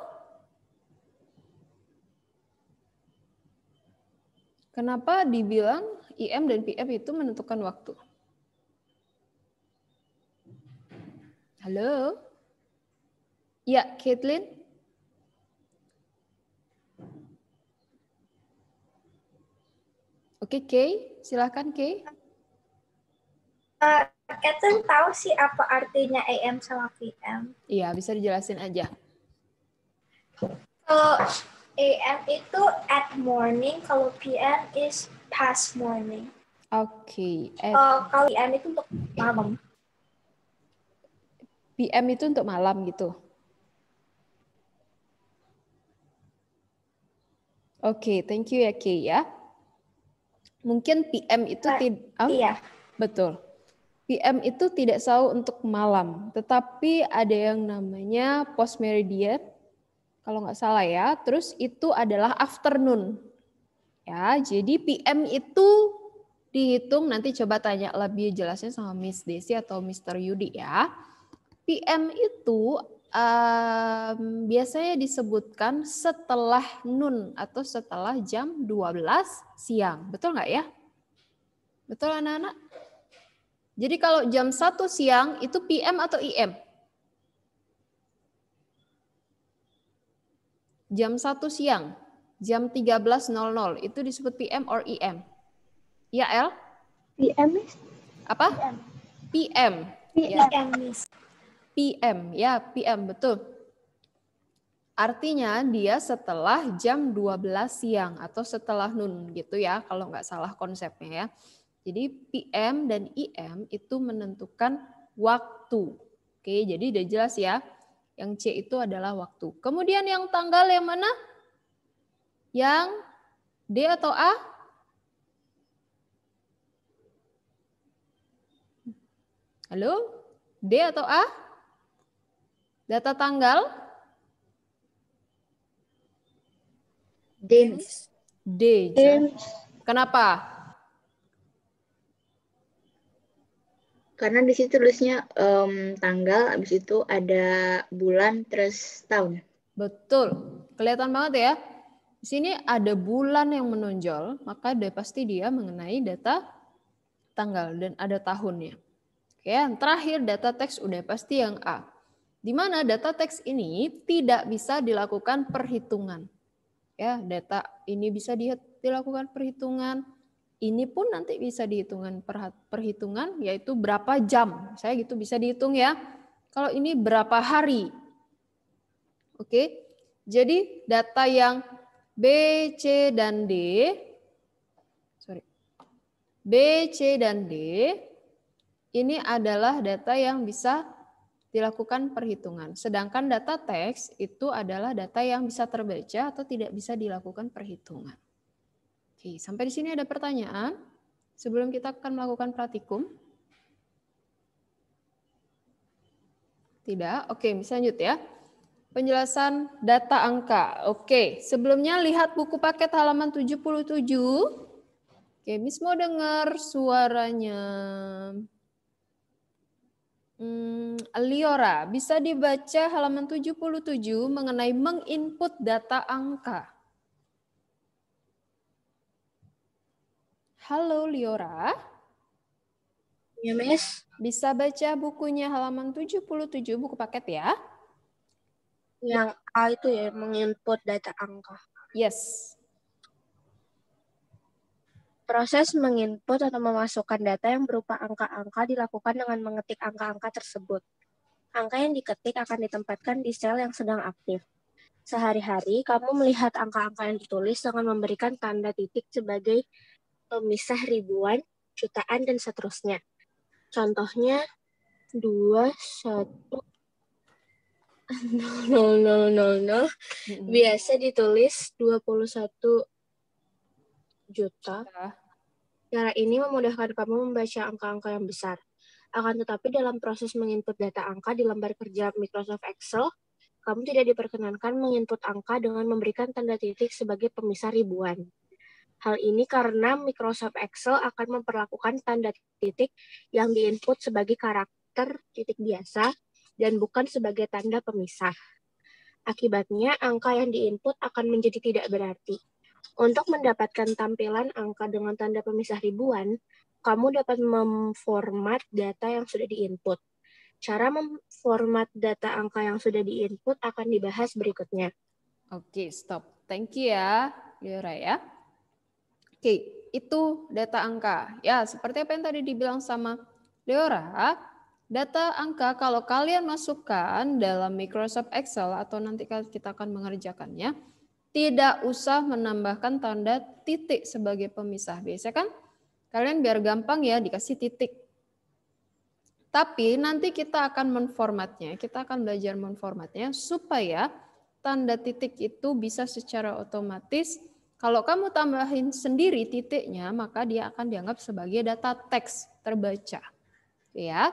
Kenapa dibilang IM dan PM itu menentukan waktu? Halo? Ya, Caitlin? Oke, Kay. Silahkan, Kay. Uh, eh, Catherine tahu sih apa artinya AM sama PM. Iya, bisa dijelasin aja. Kalau AM itu at morning, kalau PM is past morning. Oke. Okay, uh, eh, kalau PM itu untuk malam. PM itu untuk malam gitu. Oke, okay, thank you ya Kay ya mungkin PM itu uh, tidak oh, iya. betul. PM itu tidak selalu untuk malam, tetapi ada yang namanya post meridian kalau nggak salah ya. Terus itu adalah afternoon. Ya, jadi PM itu dihitung nanti coba tanya lebih jelasnya sama Miss Desi atau Mr. Yudi ya. PM itu um, biasanya disebutkan setelah nun atau setelah jam 12 siang. Betul nggak ya? Betul anak-anak? Jadi kalau jam 1 siang itu PM atau IM? Jam 1 siang, jam 13.00 itu disebut PM or IM? Ya, L? PM, Miss. Apa? PM. PM. PM, ya. PM ya, PM betul. Artinya dia setelah jam 12 siang atau setelah nun gitu ya kalau nggak salah konsepnya ya. Jadi PM dan IM itu menentukan waktu. Oke, jadi udah jelas ya. Yang C itu adalah waktu. Kemudian yang tanggal yang mana? Yang D atau A? Halo? D atau A? Data tanggal? Dins. D. Dins. Kenapa? Karena di situ tulisnya um, tanggal, habis itu ada bulan, terus tahun. Betul. Kelihatan banget ya. Di sini ada bulan yang menonjol, maka dia pasti dia mengenai data tanggal dan ada tahunnya. Oke, yang terakhir data teks udah pasti yang A di mana data teks ini tidak bisa dilakukan perhitungan. Ya, data ini bisa dilakukan perhitungan. Ini pun nanti bisa dihitungan perhitungan yaitu berapa jam. Saya gitu bisa dihitung ya. Kalau ini berapa hari. Oke. Jadi data yang B, C dan D sorry. B, C dan D ini adalah data yang bisa dilakukan perhitungan. Sedangkan data teks itu adalah data yang bisa terbaca atau tidak bisa dilakukan perhitungan. Oke, sampai di sini ada pertanyaan. Sebelum kita akan melakukan praktikum. Tidak? Oke, bisa lanjut ya. Penjelasan data angka. Oke, sebelumnya lihat buku paket halaman 77. Oke, Mismo dengar suaranya. Hmm, Liora, bisa dibaca halaman 77 mengenai menginput data angka. Halo Liora. Ya, Miss. Bisa baca bukunya halaman 77 buku paket ya. Yang A itu ya menginput data angka. Yes. Proses menginput atau memasukkan data yang berupa angka-angka dilakukan dengan mengetik angka-angka tersebut. Angka yang diketik akan ditempatkan di sel yang sedang aktif. Sehari-hari, kamu melihat angka-angka yang ditulis dengan memberikan tanda titik sebagai pemisah ribuan, jutaan, dan seterusnya. Contohnya, 2, 1, 0, 0, 0, 0, 0. Biasa ditulis 21 juta. Cara ini memudahkan kamu membaca angka-angka yang besar. Akan tetapi dalam proses menginput data angka di lembar kerja Microsoft Excel, kamu tidak diperkenankan menginput angka dengan memberikan tanda titik sebagai pemisah ribuan. Hal ini karena Microsoft Excel akan memperlakukan tanda titik yang diinput sebagai karakter titik biasa dan bukan sebagai tanda pemisah. Akibatnya, angka yang diinput akan menjadi tidak berarti. Untuk mendapatkan tampilan angka dengan tanda pemisah ribuan, kamu dapat memformat data yang sudah diinput. Cara memformat data angka yang sudah diinput akan dibahas berikutnya. Oke, stop. Thank you ya, Yura ya. Oke, itu data angka. Ya, seperti apa yang tadi dibilang sama Leora, data angka kalau kalian masukkan dalam Microsoft Excel atau nanti kita akan mengerjakannya, tidak usah menambahkan tanda titik sebagai pemisah. biasa kan kalian biar gampang ya dikasih titik. Tapi nanti kita akan menformatnya, kita akan belajar menformatnya supaya tanda titik itu bisa secara otomatis. Kalau kamu tambahin sendiri titiknya, maka dia akan dianggap sebagai data teks terbaca. Ya.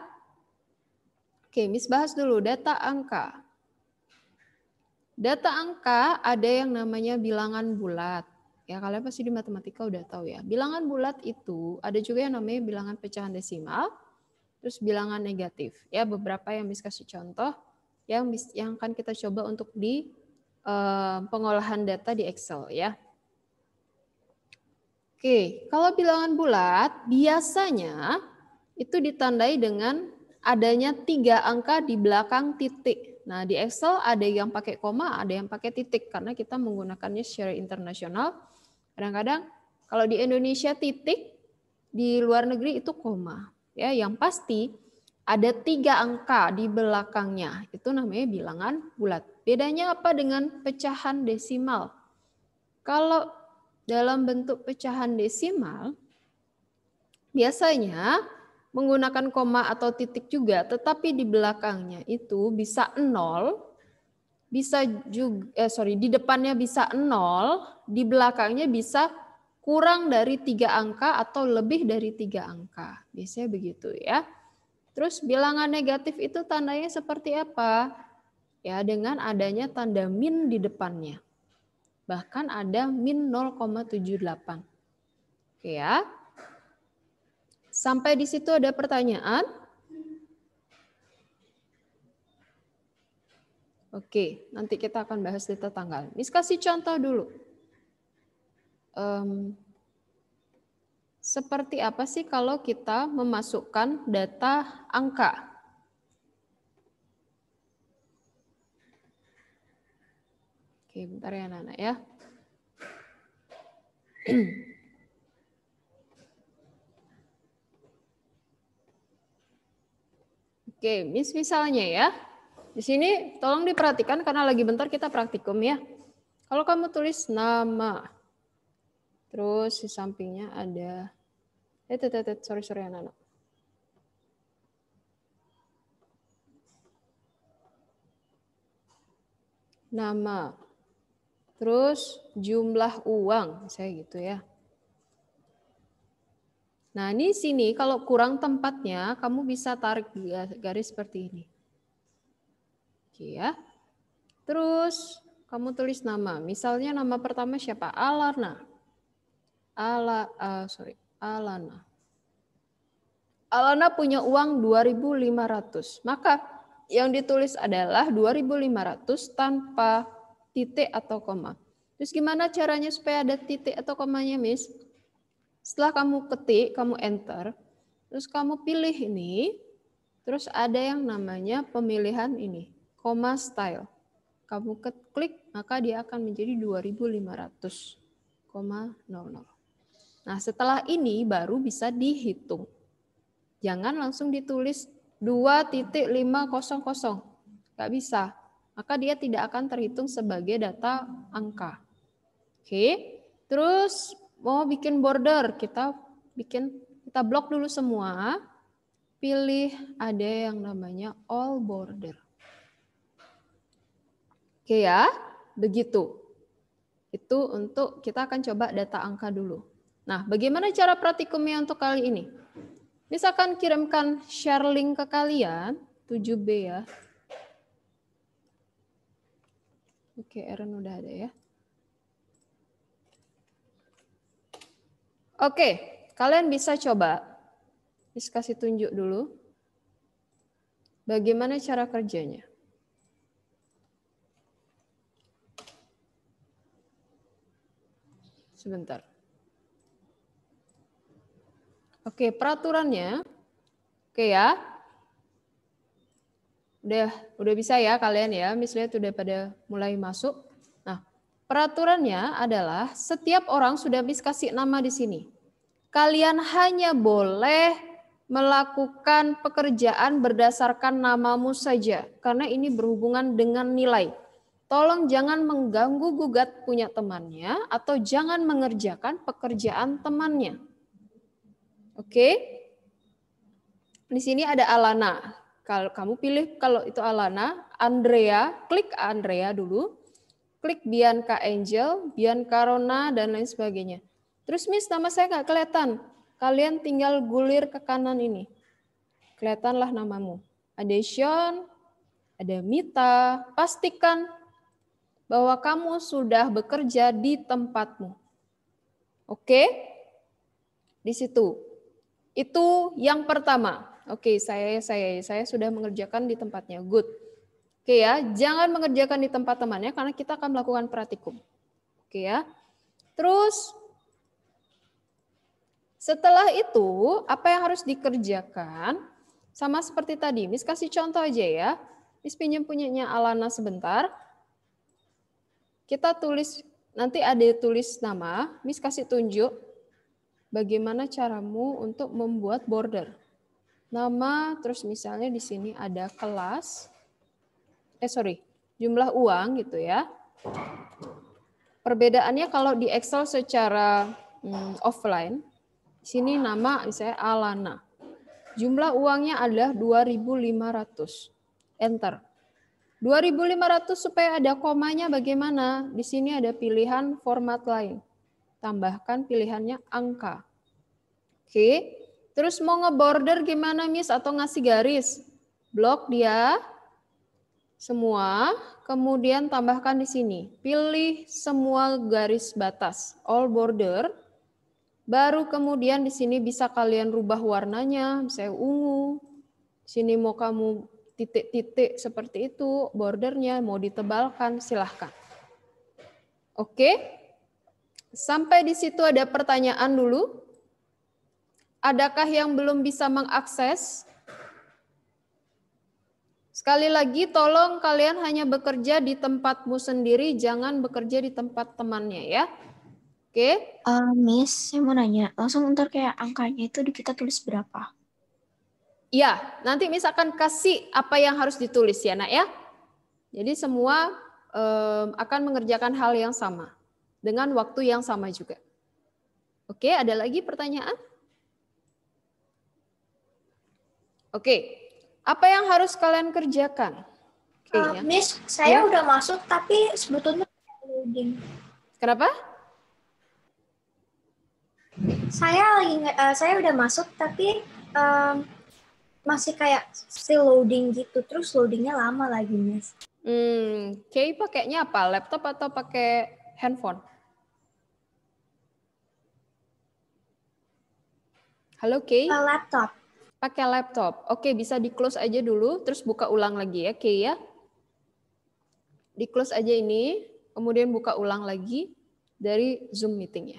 Oke, Miss bahas dulu data angka. Data angka ada yang namanya bilangan bulat. Ya, kalian pasti di matematika udah tahu ya. Bilangan bulat itu ada juga yang namanya bilangan pecahan desimal, terus bilangan negatif. Ya, beberapa yang bisa kasih contoh yang yang akan kita coba untuk di eh, pengolahan data di Excel ya. Oke, kalau bilangan bulat biasanya itu ditandai dengan adanya tiga angka di belakang titik. Nah, di Excel ada yang pakai koma, ada yang pakai titik karena kita menggunakannya secara internasional. Kadang-kadang kalau di Indonesia titik, di luar negeri itu koma. Ya, yang pasti ada tiga angka di belakangnya. Itu namanya bilangan bulat. Bedanya apa dengan pecahan desimal? Kalau dalam bentuk pecahan desimal, biasanya menggunakan koma atau titik juga, tetapi di belakangnya itu bisa nol, bisa juga, eh, sorry, di depannya bisa nol, di belakangnya bisa kurang dari tiga angka atau lebih dari tiga angka. Biasanya begitu ya. Terus bilangan negatif itu tandanya seperti apa? Ya, dengan adanya tanda min di depannya. Bahkan ada min 0,78. Oke ya. Sampai di situ ada pertanyaan? Oke, nanti kita akan bahas data tanggal. Mis kasih contoh dulu. Um, seperti apa sih kalau kita memasukkan data angka? Oke, bentar ya anak-anak ya. Oke, Miss misalnya ya. Di sini tolong diperhatikan karena lagi bentar kita praktikum ya. Kalau kamu tulis nama, terus di sampingnya ada, eh tete, tete, sorry sorry anak-anak. Nama, terus jumlah uang, saya gitu ya. Nah, ini sini kalau kurang tempatnya, kamu bisa tarik garis seperti ini. Oke ya. Terus kamu tulis nama. Misalnya nama pertama siapa? Alana. Ala, uh, sorry, Alana. Alana punya uang 2.500. Maka yang ditulis adalah 2.500 tanpa titik atau koma. Terus gimana caranya supaya ada titik atau komanya, Miss? Setelah kamu ketik, kamu enter, terus kamu pilih ini, terus ada yang namanya pemilihan ini, comma style. Kamu klik, maka dia akan menjadi 2500,00. Nah, setelah ini baru bisa dihitung. Jangan langsung ditulis 2.500. Nggak bisa. Maka dia tidak akan terhitung sebagai data angka. Oke, terus mau oh, bikin border, kita bikin kita blok dulu semua. Pilih ada yang namanya all border. Oke ya, begitu. Itu untuk kita akan coba data angka dulu. Nah, bagaimana cara praktikumnya untuk kali ini? Misalkan kirimkan share link ke kalian, 7B ya. Oke, Aaron udah ada ya. Oke, kalian bisa coba. Bisa kasih tunjuk dulu. Bagaimana cara kerjanya? Sebentar. Oke, peraturannya. Oke ya. Udah udah bisa ya kalian ya. Misalnya sudah pada mulai masuk. Peraturannya adalah setiap orang sudah bisa kasih nama di sini. Kalian hanya boleh melakukan pekerjaan berdasarkan namamu saja karena ini berhubungan dengan nilai. Tolong jangan mengganggu gugat punya temannya atau jangan mengerjakan pekerjaan temannya. Oke. Di sini ada Alana. Kalau kamu pilih kalau itu Alana, Andrea, klik Andrea dulu klik Bianca Angel, Bianca Rona, dan lain sebagainya. Terus Miss, nama saya nggak kelihatan. Kalian tinggal gulir ke kanan ini. Kelihatanlah namamu. Ada Sean, ada Mita. Pastikan bahwa kamu sudah bekerja di tempatmu. Oke? Di situ. Itu yang pertama. Oke, saya saya saya sudah mengerjakan di tempatnya. Good. Oke ya, jangan mengerjakan di tempat temannya karena kita akan melakukan praktikum. Oke ya. Terus setelah itu apa yang harus dikerjakan? Sama seperti tadi, Miss kasih contoh aja ya. Miss pinjam punyanya Alana sebentar. Kita tulis nanti ada tulis nama, Miss kasih tunjuk bagaimana caramu untuk membuat border. Nama terus misalnya di sini ada kelas eh sorry, jumlah uang gitu ya. Perbedaannya kalau di Excel secara hmm, offline, sini nama misalnya Alana. Jumlah uangnya adalah 2.500. Enter. 2.500 supaya ada komanya bagaimana? Di sini ada pilihan format lain. Tambahkan pilihannya angka. Oke. Terus mau ngeborder gimana Miss atau ngasih garis? Blok dia semua, kemudian tambahkan di sini. Pilih semua garis batas, all border. Baru kemudian di sini bisa kalian rubah warnanya, misalnya ungu. sini mau kamu titik-titik seperti itu, bordernya mau ditebalkan, silahkan. Oke, sampai di situ ada pertanyaan dulu. Adakah yang belum bisa mengakses Sekali lagi, tolong kalian hanya bekerja di tempatmu sendiri, jangan bekerja di tempat temannya ya. Oke. Okay. Uh, eh, miss, saya mau nanya, langsung ntar kayak angkanya itu kita tulis berapa? Ya, nanti Miss akan kasih apa yang harus ditulis ya nak ya. Jadi semua um, akan mengerjakan hal yang sama dengan waktu yang sama juga. Oke, ada lagi pertanyaan? Oke. Apa yang harus kalian kerjakan? Okay, eh, Uh, miss, saya ya? udah masuk tapi sebetulnya loading. Kenapa? Saya lagi uh, saya udah masuk tapi um, masih kayak still loading gitu. Terus loadingnya lama lagi, Miss. Hmm, Kay pakainya apa? Laptop atau pakai handphone? Halo, Kay. Eh, laptop. Pakai laptop. Oke, bisa di-close aja dulu, terus buka ulang lagi ya, oke ya. Di-close aja ini, kemudian buka ulang lagi dari Zoom meetingnya.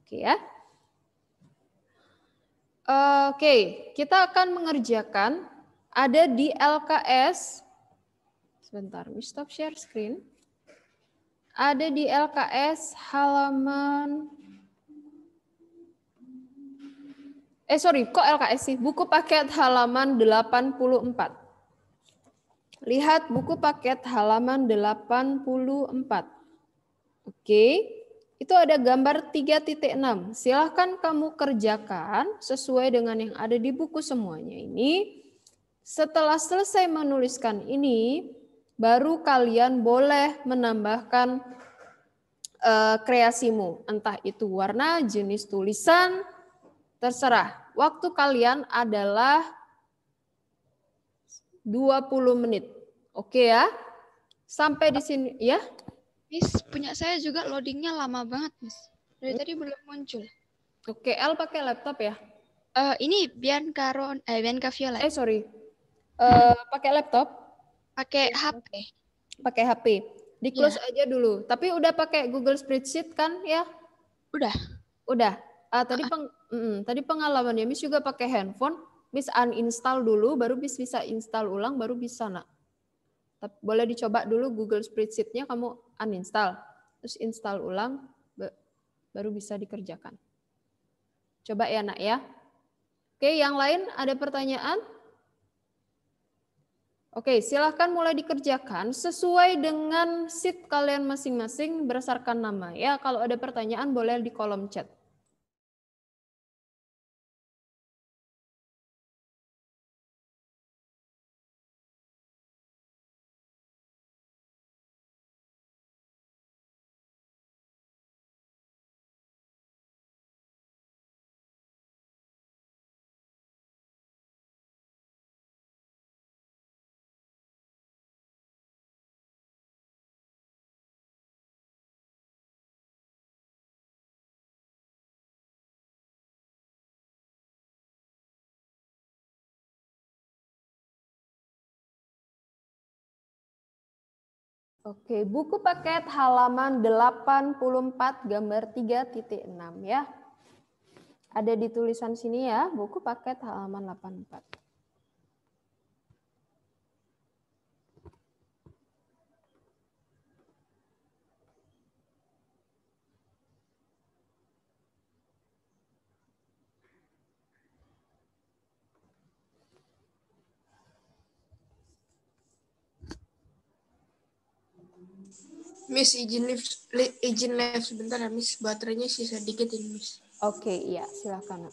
Oke ya. Oke, eh, kita akan mengerjakan ada di LKS. Sebentar, we stop share screen. Ada di LKS halaman Eh sorry, kok LKS sih? Buku paket halaman 84. Lihat buku paket halaman 84. Oke, itu ada gambar 3.6. Silahkan kamu kerjakan sesuai dengan yang ada di buku semuanya ini. Setelah selesai menuliskan ini, baru kalian boleh menambahkan eh, kreasimu. Entah itu warna, jenis tulisan, Terserah. Waktu kalian adalah 20 menit. Oke ya? Sampai di sini ya? Miss, punya saya juga loadingnya lama banget, Miss. Dari hmm. tadi belum muncul. Oke, L pakai laptop ya? Uh, ini Bianca Ron, eh Bianca Violet. Eh sorry, uh, pakai laptop? Pakai HP. Pakai HP. Di close yeah. aja dulu. Tapi udah pakai Google Spreadsheet kan ya? Udah. Udah. Uh, tadi uh -uh. Peng Mm, tadi pengalamannya Miss juga pakai handphone, Miss uninstall dulu, baru Miss bisa install ulang, baru bisa nak. Tapi boleh dicoba dulu Google Spreadsheet-nya kamu uninstall, terus install ulang, baru bisa dikerjakan. Coba ya nak ya. Oke, yang lain ada pertanyaan? Oke, silahkan mulai dikerjakan sesuai dengan sheet kalian masing-masing berdasarkan nama. Ya, kalau ada pertanyaan boleh di kolom chat. Oke, buku paket halaman 84 gambar 3.6 ya. Ada di tulisan sini ya, buku paket halaman 84. Miss izin lift, li, izin lift sebentar ya Miss. Baterainya sisa dikit ini Miss. Oke, okay, iya silakan.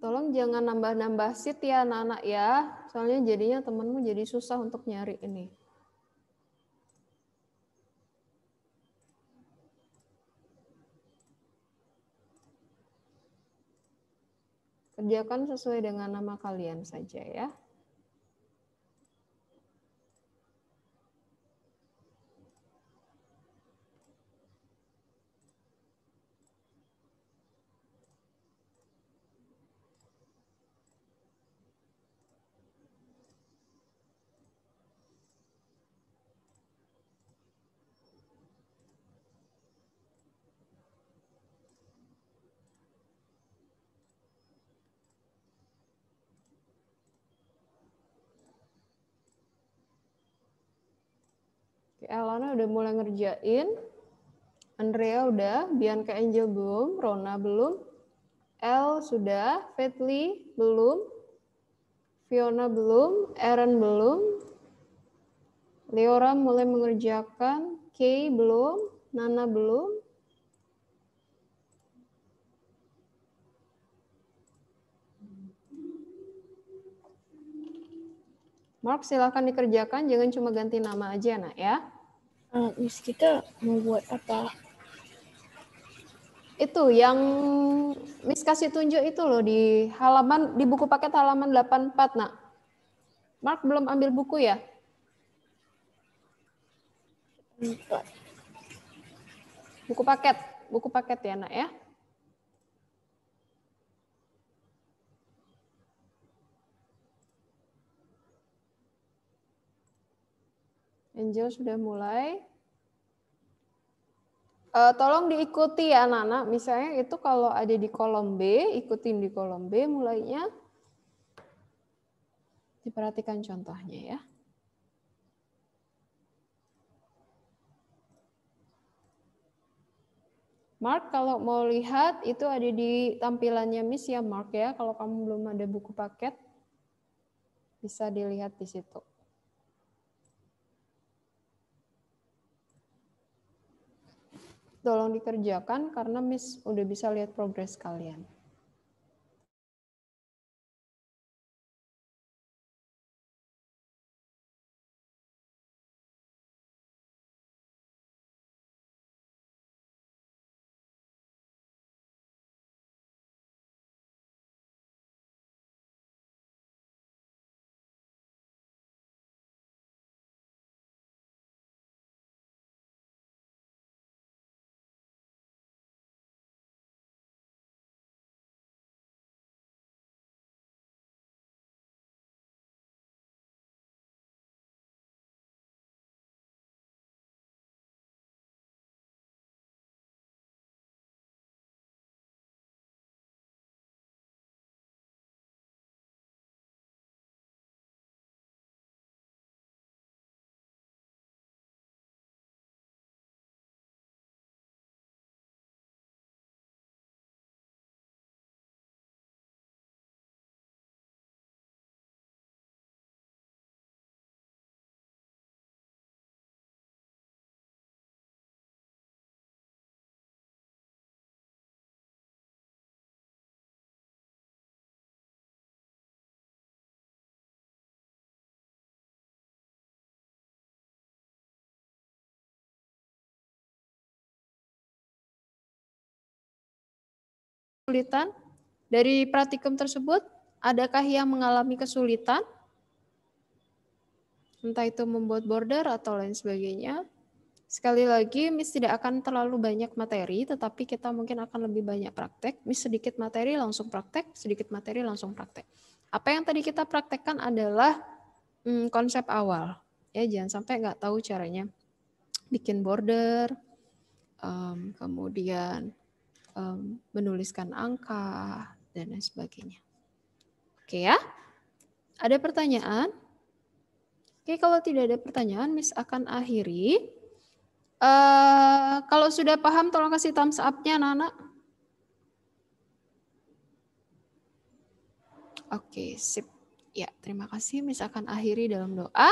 Tolong jangan nambah-nambah seat ya anak-anak ya. Soalnya jadinya temanmu jadi susah untuk nyari ini. Kerjakan sesuai dengan nama kalian saja ya. Elana udah mulai ngerjain. Andrea udah, Bianca Angel belum, Rona belum, El sudah, Fetli belum, Fiona belum, Aaron belum, Leora mulai mengerjakan, K belum, Nana belum, Mark silahkan dikerjakan, jangan cuma ganti nama aja nak ya. Eh, miss kita mau buat apa? Itu yang Miss kasih tunjuk itu loh di halaman di buku paket halaman 84, Nak. Mark belum ambil buku ya? Buku paket, buku paket ya, Nak ya. Angel sudah mulai. Uh, tolong diikuti ya anak-anak. Misalnya itu kalau ada di kolom B, ikutin di kolom B mulainya. Diperhatikan contohnya ya. Mark kalau mau lihat itu ada di tampilannya Miss ya Mark ya. Kalau kamu belum ada buku paket bisa dilihat di situ. tolong dikerjakan karena Miss udah bisa lihat progres kalian. kesulitan? Dari praktikum tersebut, adakah yang mengalami kesulitan? Entah itu membuat border atau lain sebagainya. Sekali lagi, Miss tidak akan terlalu banyak materi, tetapi kita mungkin akan lebih banyak praktek. Miss sedikit materi langsung praktek, sedikit materi langsung praktek. Apa yang tadi kita praktekkan adalah hmm, konsep awal. Ya, jangan sampai nggak tahu caranya bikin border, um, kemudian um, menuliskan angka dan lain sebagainya. Oke ya. Ada pertanyaan? Oke, kalau tidak ada pertanyaan, Miss akan akhiri. Uh, kalau sudah paham, tolong kasih thumbs up-nya, Nana. Oke, sip. Ya, terima kasih. Miss akan akhiri dalam doa.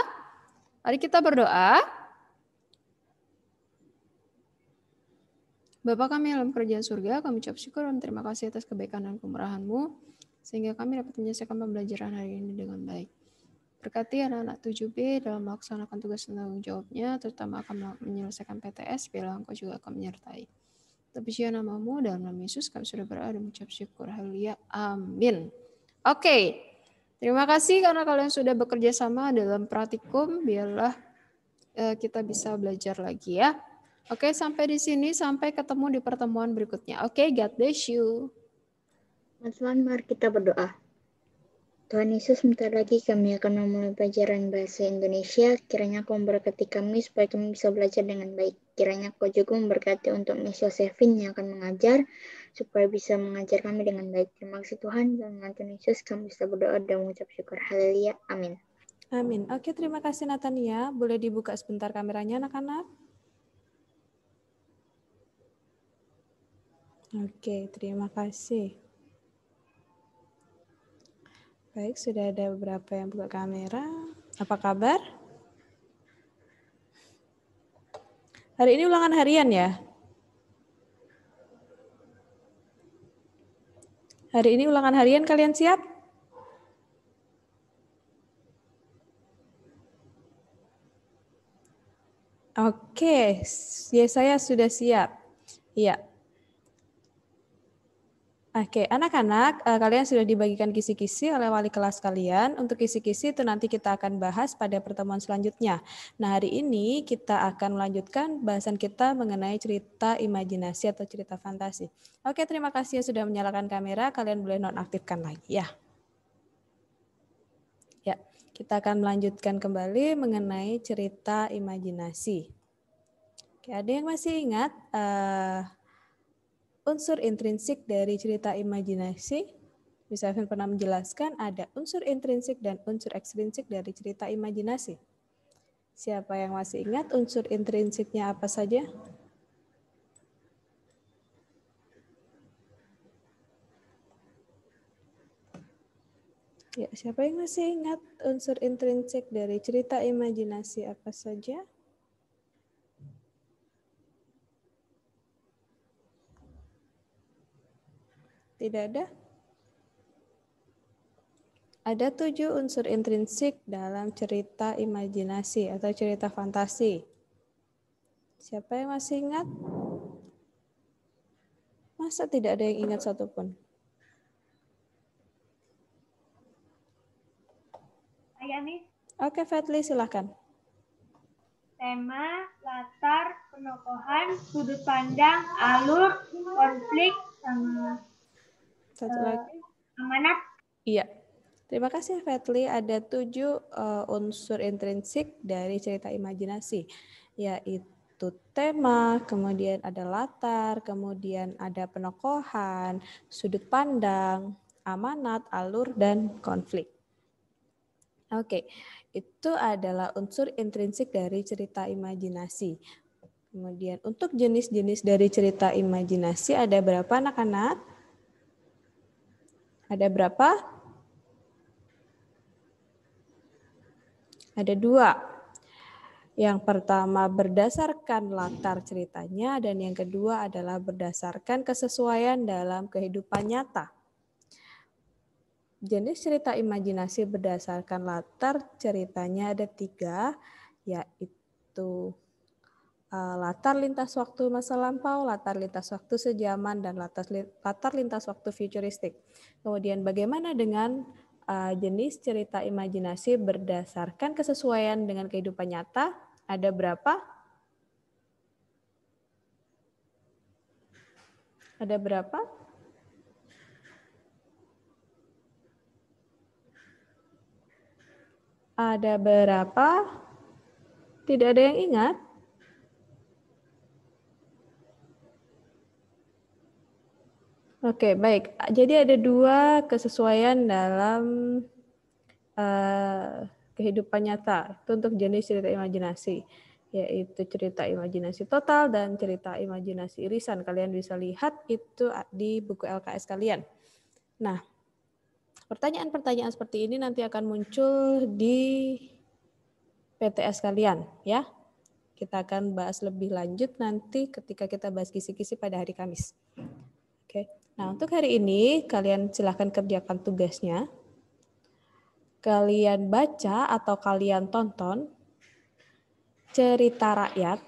Mari kita berdoa. Bapa kami dalam kerajaan surga, kami ucap syukur dan terima kasih atas kebaikan dan kemurahan-Mu, sehingga kami dapat menyelesaikan pembelajaran hari ini dengan baik. Berkati anak-anak 7B dalam melaksanakan tugas dan tanggung jawabnya, terutama akan menyelesaikan PTS, bila Engkau juga akan menyertai. siapa namamu, dalam nama Yesus kami sudah berada dan mengucap syukur. Haleluya. Amin. Oke, okay. terima kasih karena kalian sudah bekerja sama dalam praktikum, biarlah eh, kita bisa belajar lagi ya. Oke, sampai di sini. Sampai ketemu di pertemuan berikutnya. Oke, God bless you. Mas teman mari kita berdoa. Tuhan Yesus, sebentar lagi kami akan memulai pelajaran Bahasa Indonesia. Kiranya kau memberkati kami supaya kami bisa belajar dengan baik. Kiranya kau juga memberkati untuk Miss Josephine yang akan mengajar, supaya bisa mengajar kami dengan baik. Terima kasih Tuhan, dan Tuhan Yesus kami bisa berdoa dan mengucap syukur. Haleluya. Amin. Amin. Oke, terima kasih Natania. Boleh dibuka sebentar kameranya anak-anak? Oke, terima kasih. Baik, sudah ada beberapa yang buka kamera. Apa kabar? Hari ini ulangan harian ya? Hari ini ulangan harian kalian siap? Oke, ya saya sudah siap. Iya, Oke, anak-anak, uh, kalian sudah dibagikan kisi-kisi oleh wali kelas kalian. Untuk kisi-kisi itu nanti kita akan bahas pada pertemuan selanjutnya. Nah, hari ini kita akan melanjutkan bahasan kita mengenai cerita imajinasi atau cerita fantasi. Oke, terima kasih yang sudah menyalakan kamera. Kalian boleh nonaktifkan lagi ya. Ya, kita akan melanjutkan kembali mengenai cerita imajinasi. Oke, ada yang masih ingat? Uh, unsur intrinsik dari cerita imajinasi? misalnya pernah menjelaskan ada unsur intrinsik dan unsur ekstrinsik dari cerita imajinasi. Siapa yang masih ingat unsur intrinsiknya apa saja? Ya, siapa yang masih ingat unsur intrinsik dari cerita imajinasi apa saja? Tidak ada? Ada tujuh unsur intrinsik dalam cerita imajinasi atau cerita fantasi. Siapa yang masih ingat? Masa tidak ada yang ingat satupun? Saya nih. Oke, Fatli silahkan. Tema, latar, penokohan, sudut pandang, alur, konflik, sama satu uh, lagi. Amanat. Iya. Terima kasih Fatli. Ada tujuh uh, unsur intrinsik dari cerita imajinasi, yaitu tema, kemudian ada latar, kemudian ada penokohan, sudut pandang, amanat, alur, dan konflik. Oke, okay. itu adalah unsur intrinsik dari cerita imajinasi. Kemudian untuk jenis-jenis dari cerita imajinasi ada berapa anak-anak? Ada berapa? Ada dua. Yang pertama berdasarkan latar ceritanya dan yang kedua adalah berdasarkan kesesuaian dalam kehidupan nyata. Jenis cerita imajinasi berdasarkan latar ceritanya ada tiga, yaitu Eh, latar lintas waktu masa lampau, latar lintas waktu sejaman, dan latar, lintas waktu futuristik. Kemudian bagaimana dengan eh, jenis cerita imajinasi berdasarkan kesesuaian dengan kehidupan nyata? Ada berapa? Ada berapa? Ada berapa? Tidak ada yang ingat? Oke, okay, baik. Jadi ada dua kesesuaian dalam uh, kehidupan nyata. Itu untuk jenis cerita imajinasi, yaitu cerita imajinasi total dan cerita imajinasi irisan. Kalian bisa lihat itu di buku LKS kalian. Nah, pertanyaan-pertanyaan seperti ini nanti akan muncul di PTS kalian, ya. Kita akan bahas lebih lanjut nanti ketika kita bahas kisi-kisi pada hari Kamis. Oke. Okay. Nah, untuk hari ini kalian silahkan kerjakan tugasnya. Kalian baca atau kalian tonton cerita rakyat.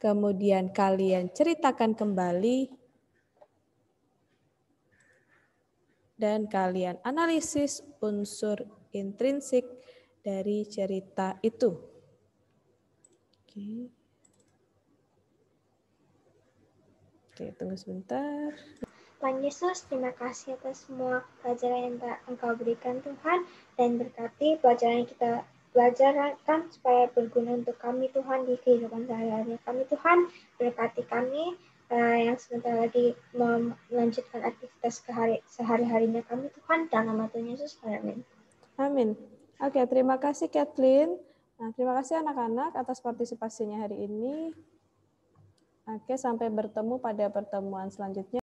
Kemudian kalian ceritakan kembali dan kalian analisis unsur intrinsik dari cerita itu. Oke. Oke, tunggu sebentar. Tuhan Yesus, terima kasih atas semua pelajaran yang Engkau berikan Tuhan dan berkati pelajaran yang kita belajarkan supaya berguna untuk kami Tuhan di kehidupan sehari-hari kami Tuhan berkati kami uh, yang sebentar lagi melanjutkan aktivitas sehari sehari-harinya kami Tuhan dalam nama Tuhan Yesus Amin. Amin. Oke, okay, terima kasih Kathleen. Nah, terima kasih anak-anak atas partisipasinya hari ini. Oke, sampai bertemu pada pertemuan selanjutnya.